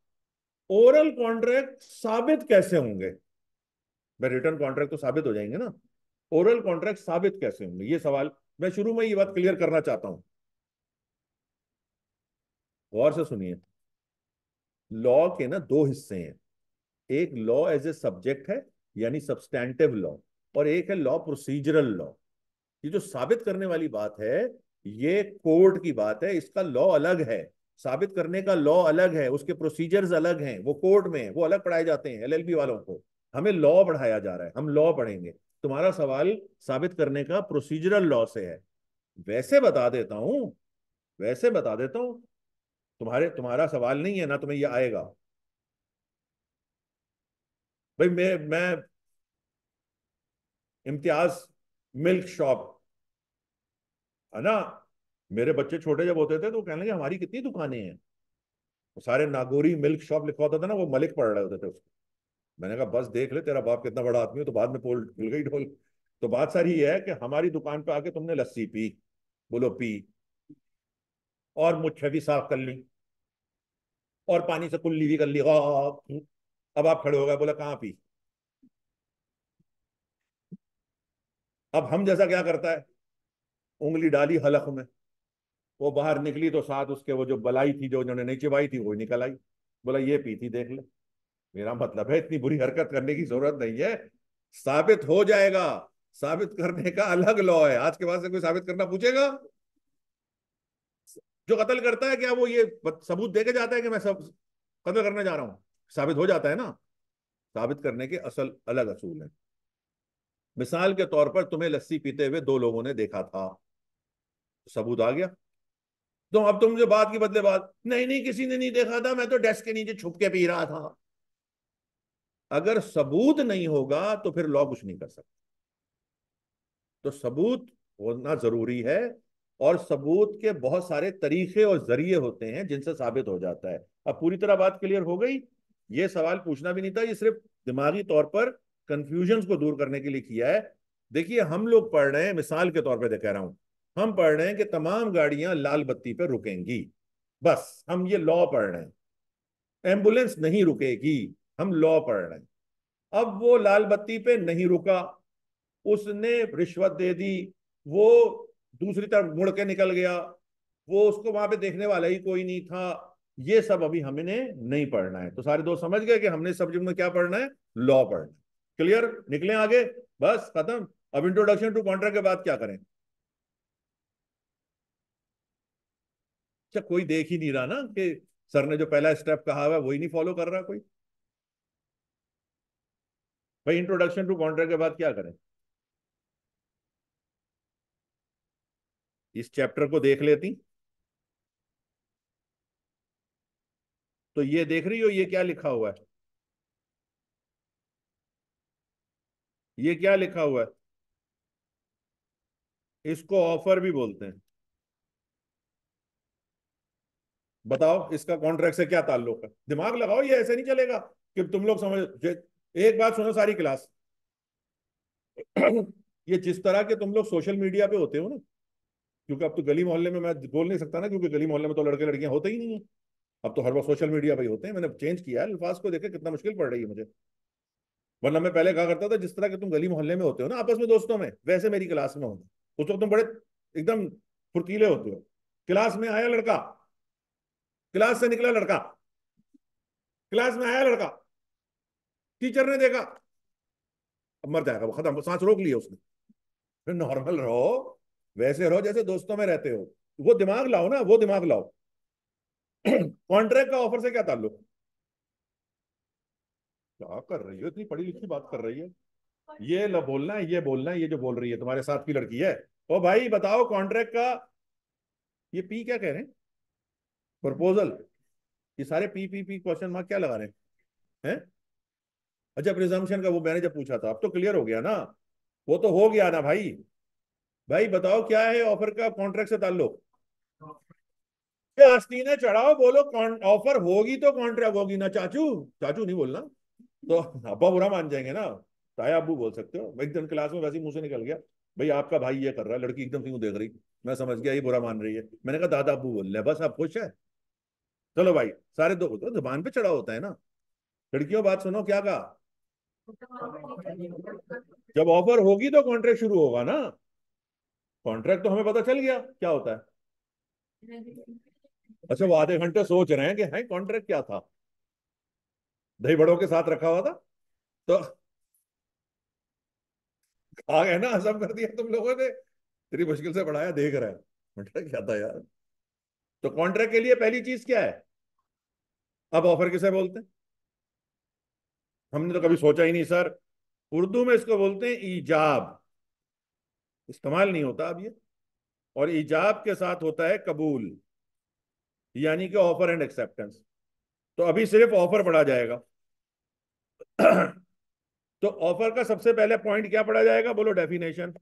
S1: ओरल कॉन्ट्रैक्ट साबित कैसे होंगे भाई रिटर्न कॉन्ट्रैक्ट तो साबित हो जाएंगे ना ओरल कॉन्ट्रैक्ट साबित कैसे होंगे ये सवाल मैं शुरू में ये बात क्लियर करना चाहता हूं गौर से सुनिए लॉ के ना दो हिस्से हैं एक लॉ एज ए सब्जेक्ट है यानी सब्सटैंटिव लॉ और एक है लॉ प्रोसीजरल लॉ ये जो साबित करने वाली बात है ये कोर्ट की बात है इसका लॉ अलग है साबित करने का लॉ अलग है उसके प्रोसीजर्स अलग हैं वो कोर्ट में है वो अलग पढ़ाए जाते हैं एलएलबी वालों को हमें लॉ पढ़ाया जा रहा है हम लॉ पढ़ेंगे तुम्हारा सवाल साबित करने का प्रोसीजरल लॉ से है वैसे बता देता हूं वैसे बता देता हूं तुम्हारे तुम्हारा सवाल नहीं है ना तुम्हें ये आएगा भाई मैं मैं इम्तियाज मिल्क शॉप है ना मेरे बच्चे छोटे जब होते थे तो कहने लगे हमारी कितनी दुकानें हैं तो सारे नागौरी मिल्क शॉप लिखा होता था ना वो मलिक पढ़ रहे होते थे उसको मैंने कहा बस देख ले तेरा बाप कितना बड़ा आदमी हो तो बाद में पोल खुल गई ढोल तो बात सारी ये है कि हमारी दुकान पे आके तुमने लस्सी पी बोलो पी और मुच्छे भी साफ कर ली और पानी से कुल्ली भी कर ली हाँ, हाँ, हाँ। अब आप खड़े हो गए बोला कहाँ पी अब हम जैसा क्या करता है उंगली डाली हलक में वो बाहर निकली तो साथ उसके वो जो बलाई थी जो उन्होंने नीचे चिबाई थी वो निकल आई बोला ये पी थी देख ले मेरा मतलब है इतनी बुरी हरकत करने की जरूरत नहीं है साबित हो जाएगा साबित करने का अलग लॉ है आज के बाद से कोई साबित करना पूछेगा जो कत्ल करता है क्या वो ये सबूत देके जाता है कि मैं सब कत्ल करने जा रहा हूं साबित हो जाता है ना साबित करने के असल अलग असूल है मिसाल के तौर पर तुम्हें लस्सी पीते हुए दो लोगों ने देखा था सबूत आ गया तो अब तो मुझे बात के बदले बात नहीं नहीं किसी ने नहीं देखा था मैं तो डेस्क के नीचे छुप के पी रहा था अगर सबूत नहीं होगा तो फिर लॉ कुछ नहीं कर सकता तो सबूत होना जरूरी है और सबूत के बहुत सारे तरीके और जरिए होते हैं जिनसे साबित हो जाता है अब पूरी तरह बात क्लियर हो गई ये सवाल पूछना भी नहीं था ये सिर्फ दिमागी तौर पर कंफ्यूजन को दूर करने के लिए किया है देखिए हम लोग पढ़ रहे हैं मिसाल के तौर पर कह रहा हूं हम पढ़ रहे हैं कि तमाम गाड़ियां लाल बत्ती पर रुकेंगी बस हम ये लॉ पढ़ रहे हैं एम्बुलेंस नहीं रुकेगी हम लॉ पढ़ रहे हैं अब वो लाल बत्ती पे नहीं रुका उसने रिश्वत दे दी वो दूसरी तरफ मुड़ के निकल गया वो उसको वहां पे देखने वाला ही कोई नहीं था ये सब अभी हमने नहीं पढ़ना है तो सारे दोस्त समझ गए कि हमने सब्जेक्ट में क्या पढ़ना है लॉ पढ़ना है क्लियर निकले आगे बस खत्म अब इंट्रोडक्शन टू कॉन्ट्रैक्ट के बाद क्या करें अच्छा कोई देख ही नहीं रहा ना कि सर ने जो पहला स्टेप कहा हुआ वही नहीं फॉलो कर रहा कोई भाई इंट्रोडक्शन टू कॉन्ट्रैक्ट के बाद क्या करें इस चैप्टर को देख लेती तो ये देख रही हो ये क्या लिखा हुआ है ये क्या लिखा हुआ है इसको ऑफर भी बोलते हैं बताओ इसका कॉन्ट्रैक्ट से क्या ताल्लुक है दिमाग लगाओ ये ऐसे नहीं चलेगा कि तुम लोग समझ एक बात सुनो सारी क्लास ये जिस तरह के तुम लोग सोशल मीडिया पे होते हो ना क्योंकि अब तो गली मोहल्ले में मैं बोल नहीं सकता ना क्योंकि गली मोहल्ले में तो लड़के लड़कियां होते ही नहीं है अब तो हर वक्त सोशल मीडिया पर ही होते हैं मैंने चेंज किया अल्फाज को देखे कितना मुश्किल पड़ रही है मुझे वरना मैं पहले कहा करता था जिस तरह के तुम गली मोहल्ले में होते हो ना आपस में दोस्तों में वैसे मेरी क्लास में होना उस वक्त तुम बड़े एकदम फुर्तीले होते हो क्लास में आया लड़का क्लास से निकला लड़का क्लास में आया लड़का टीचर ने देखा अब मर जाएगा वो खत्म सांस रोक लिया उसने नॉर्मल रहो वैसे रहो जैसे दोस्तों में रहते हो वो दिमाग लाओ ना वो दिमाग लाओ कॉन्ट्रैक्ट का ऑफर से क्या ताल्लुक क्या कर रही हो इतनी पढ़ी लिखी बात कर रही है ये ल बोलना है ये बोलना है ये जो बोल रही है तुम्हारे साथ की लड़की है ओ भाई बताओ कॉन्ट्रैक्ट का ये पी क्या कह रहे हैं प्रपोजल ये सारे P P P question mark क्या लगा रहे हैं है? अच्छा प्रिजम्पशन का वो मैंने जब पूछा था अब तो क्लियर हो गया ना वो तो हो गया ना भाई भाई बताओ क्या है ऑफर का कॉन्ट्रैक्ट से ताल्लुक आस्तीने चढ़ाओ बोलो ऑफर होगी तो कॉन्ट्रैक्ट होगी ना चाचू चाचू नहीं बोलना तो अब्बा बुरा मान जाएंगे ना ताया अबू बोल सकते हो एक दिन क्लास में वैसे मुंह से निकल गया भाई आपका भाई ये कर रहा है लड़की एकदम से देख रही मैं समझ गया ये बुरा मान रही है मैंने कहा दादा अबू बोल रहे बस आप खुश है चलो भाई सारे दो तो जबान पे चढ़ा होता है ना लड़कियों बात सुनो क्या कहा जब ऑफर होगी तो कॉन्ट्रैक्ट शुरू होगा ना कॉन्ट्रैक्ट तो हमें पता चल गया क्या होता है अच्छा वो आधे घंटे सोच रहे हैं कि है कॉन्ट्रैक्ट क्या था दही बड़ों के साथ रखा हुआ था तो आ गए ना हजम कर दिया तुम लोगों ने तेरी मुश्किल से पढ़ाया देख रहे हैं क्या था यार तो कॉन्ट्रैक्ट के लिए पहली चीज क्या है अब ऑफर किसे बोलते हैं हमने तो कभी सोचा ही नहीं सर उर्दू में इसको बोलते हैं ईजाब इस्तेमाल नहीं होता अब ये और ईजाब के साथ होता है कबूल यानी कि ऑफर एंड एक्सेप्टेंस तो अभी सिर्फ ऑफर पढ़ा जाएगा तो ऑफर का सबसे पहले पॉइंट क्या पढ़ा जाएगा बोलो डेफिनेशन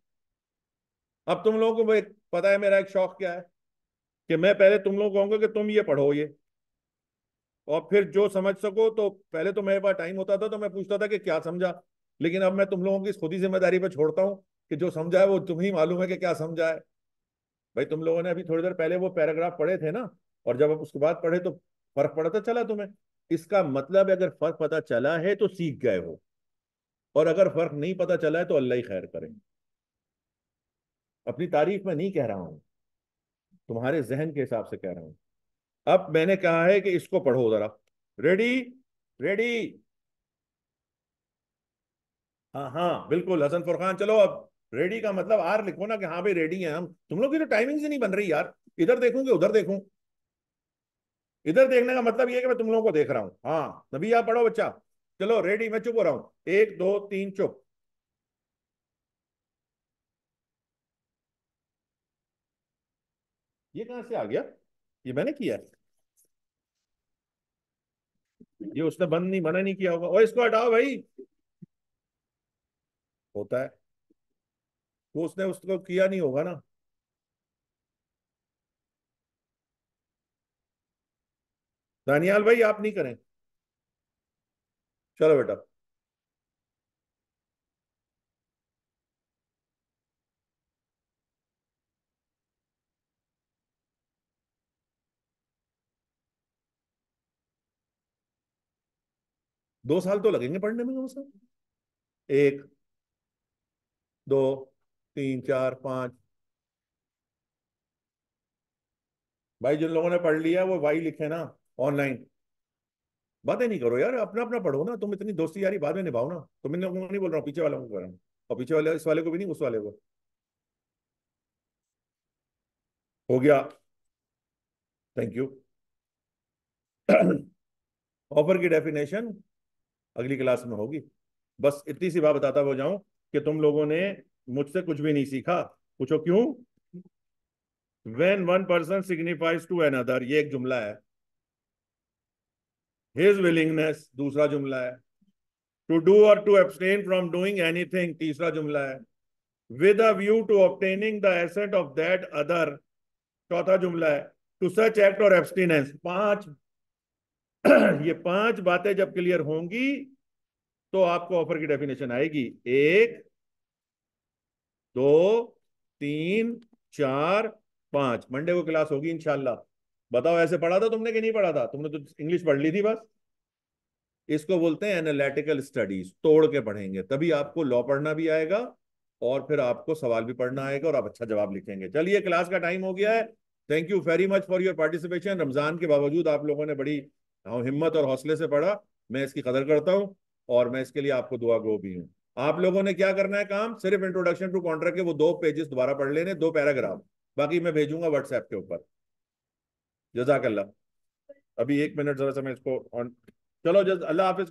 S1: अब तुम लोगों को पता है मेरा एक शौक क्या है कि मैं पहले तुम लोग कहूंगा कि तुम ये पढ़ो ये और फिर जो समझ सको तो पहले तो मेरे पास टाइम होता था तो मैं पूछता था कि क्या समझा लेकिन अब मैं तुम लोगों की खुद ही जिम्मेदारी पर छोड़ता हूँ कि जो समझा है वो तुम्हें मालूम है कि क्या समझा है भाई तुम लोगों ने अभी थोड़ी देर पहले वो पैराग्राफ पढ़े थे ना और जब आप उसके बाद पढ़े तो फर्क पड़ता तो चला तुम्हें इसका मतलब अगर फर्क पता चला है तो सीख गए हो और अगर फर्क नहीं पता चला है तो अल्लाह ही खैर करें अपनी तारीफ में नहीं कह रहा हूं तुम्हारे जहन के हिसाब से कह रहा हूं अब मैंने कहा है कि इसको पढ़ो जरा रेडी रेडी हाँ हाँ बिल्कुल हसन फुरखान चलो अब रेडी का मतलब आर लिखो ना कि हाँ भाई रेडी हैं हम तुम लोग की तो टाइमिंग ही नहीं बन रही यार इधर देखूं कि उधर देखूं इधर देखने का मतलब ये कि मैं तुम लोगों को देख रहा हूं हाँ नबी आप पढ़ो बच्चा चलो रेडी मैं चुप हो रहा हूं एक दो तीन चुप ये कहां से आ गया ये मैंने किया है ये उसने बंद नहीं मना नहीं किया होगा और इसको हटाओ भाई होता है तो उसने उसको किया नहीं होगा ना दानियाल भाई आप नहीं करें चलो बेटा दो साल तो लगेंगे पढ़ने में कम से कम एक दो तीन चार पांच भाई जिन लोगों ने पढ़ लिया वो वाई लिखे ना ऑनलाइन बातें नहीं करो यार अपना अपना पढ़ो ना तुम इतनी दोस्ती यारी बाद में निभाओ ना तुम इन लोगों को नहीं बोल रहा हूँ पीछे वालों को बोल रहा हूँ और पीछे वाले इस वाले को भी नहीं उस वाले को हो गया थैंक यू ऑफर की डेफिनेशन अगली क्लास में होगी बस इतनी सी बात बताता हो जाऊं कि तुम लोगों ने मुझसे कुछ भी नहीं सीखा पूछो क्यों when one person signifies to another ये एक जुमला है हिज विलिंगनेस दूसरा जुमला है टू डू और to abstain from doing anything तीसरा जुमला है with a view to obtaining the assent of that other चौथा जुमला है टू सच एक्ट और एब्सटिनेंस पांच ये पांच बातें जब क्लियर होंगी तो आपको ऑफर की डेफिनेशन आएगी एक दो तीन चार पांच मंडे को क्लास होगी इंशाला बताओ ऐसे पढ़ा था तुमने कि नहीं पढ़ा था तुमने तो इंग्लिश पढ़ ली थी बस इसको बोलते हैं एनालिटिकल स्टडीज तोड़ के पढ़ेंगे तभी आपको लॉ पढ़ना भी आएगा और फिर आपको सवाल भी पढ़ना आएगा और आप अच्छा जवाब लिखेंगे चलिए क्लास का टाइम हो गया है thank you very much for your participation Ramzan के बावजूद आप लोगों ने बड़ी और हिम्मत और हौसले से पढ़ा मैं इसकी कदर करता हूँ और मैं इसके लिए आपको दुआ गो भी हूँ आप लोगों ने क्या करना है काम सिर्फ इंट्रोडक्शन टू कॉन्ट्रैक्ट के वो दो पेजेस दोबारा पढ़ लेने दो पैराग्राफ बाकी मैं भेजूंगा व्हाट्सएप के ऊपर जजाकल्ला अभी एक मिनट जरा सा मैं इसको चलो जज अल्लाह हाफिज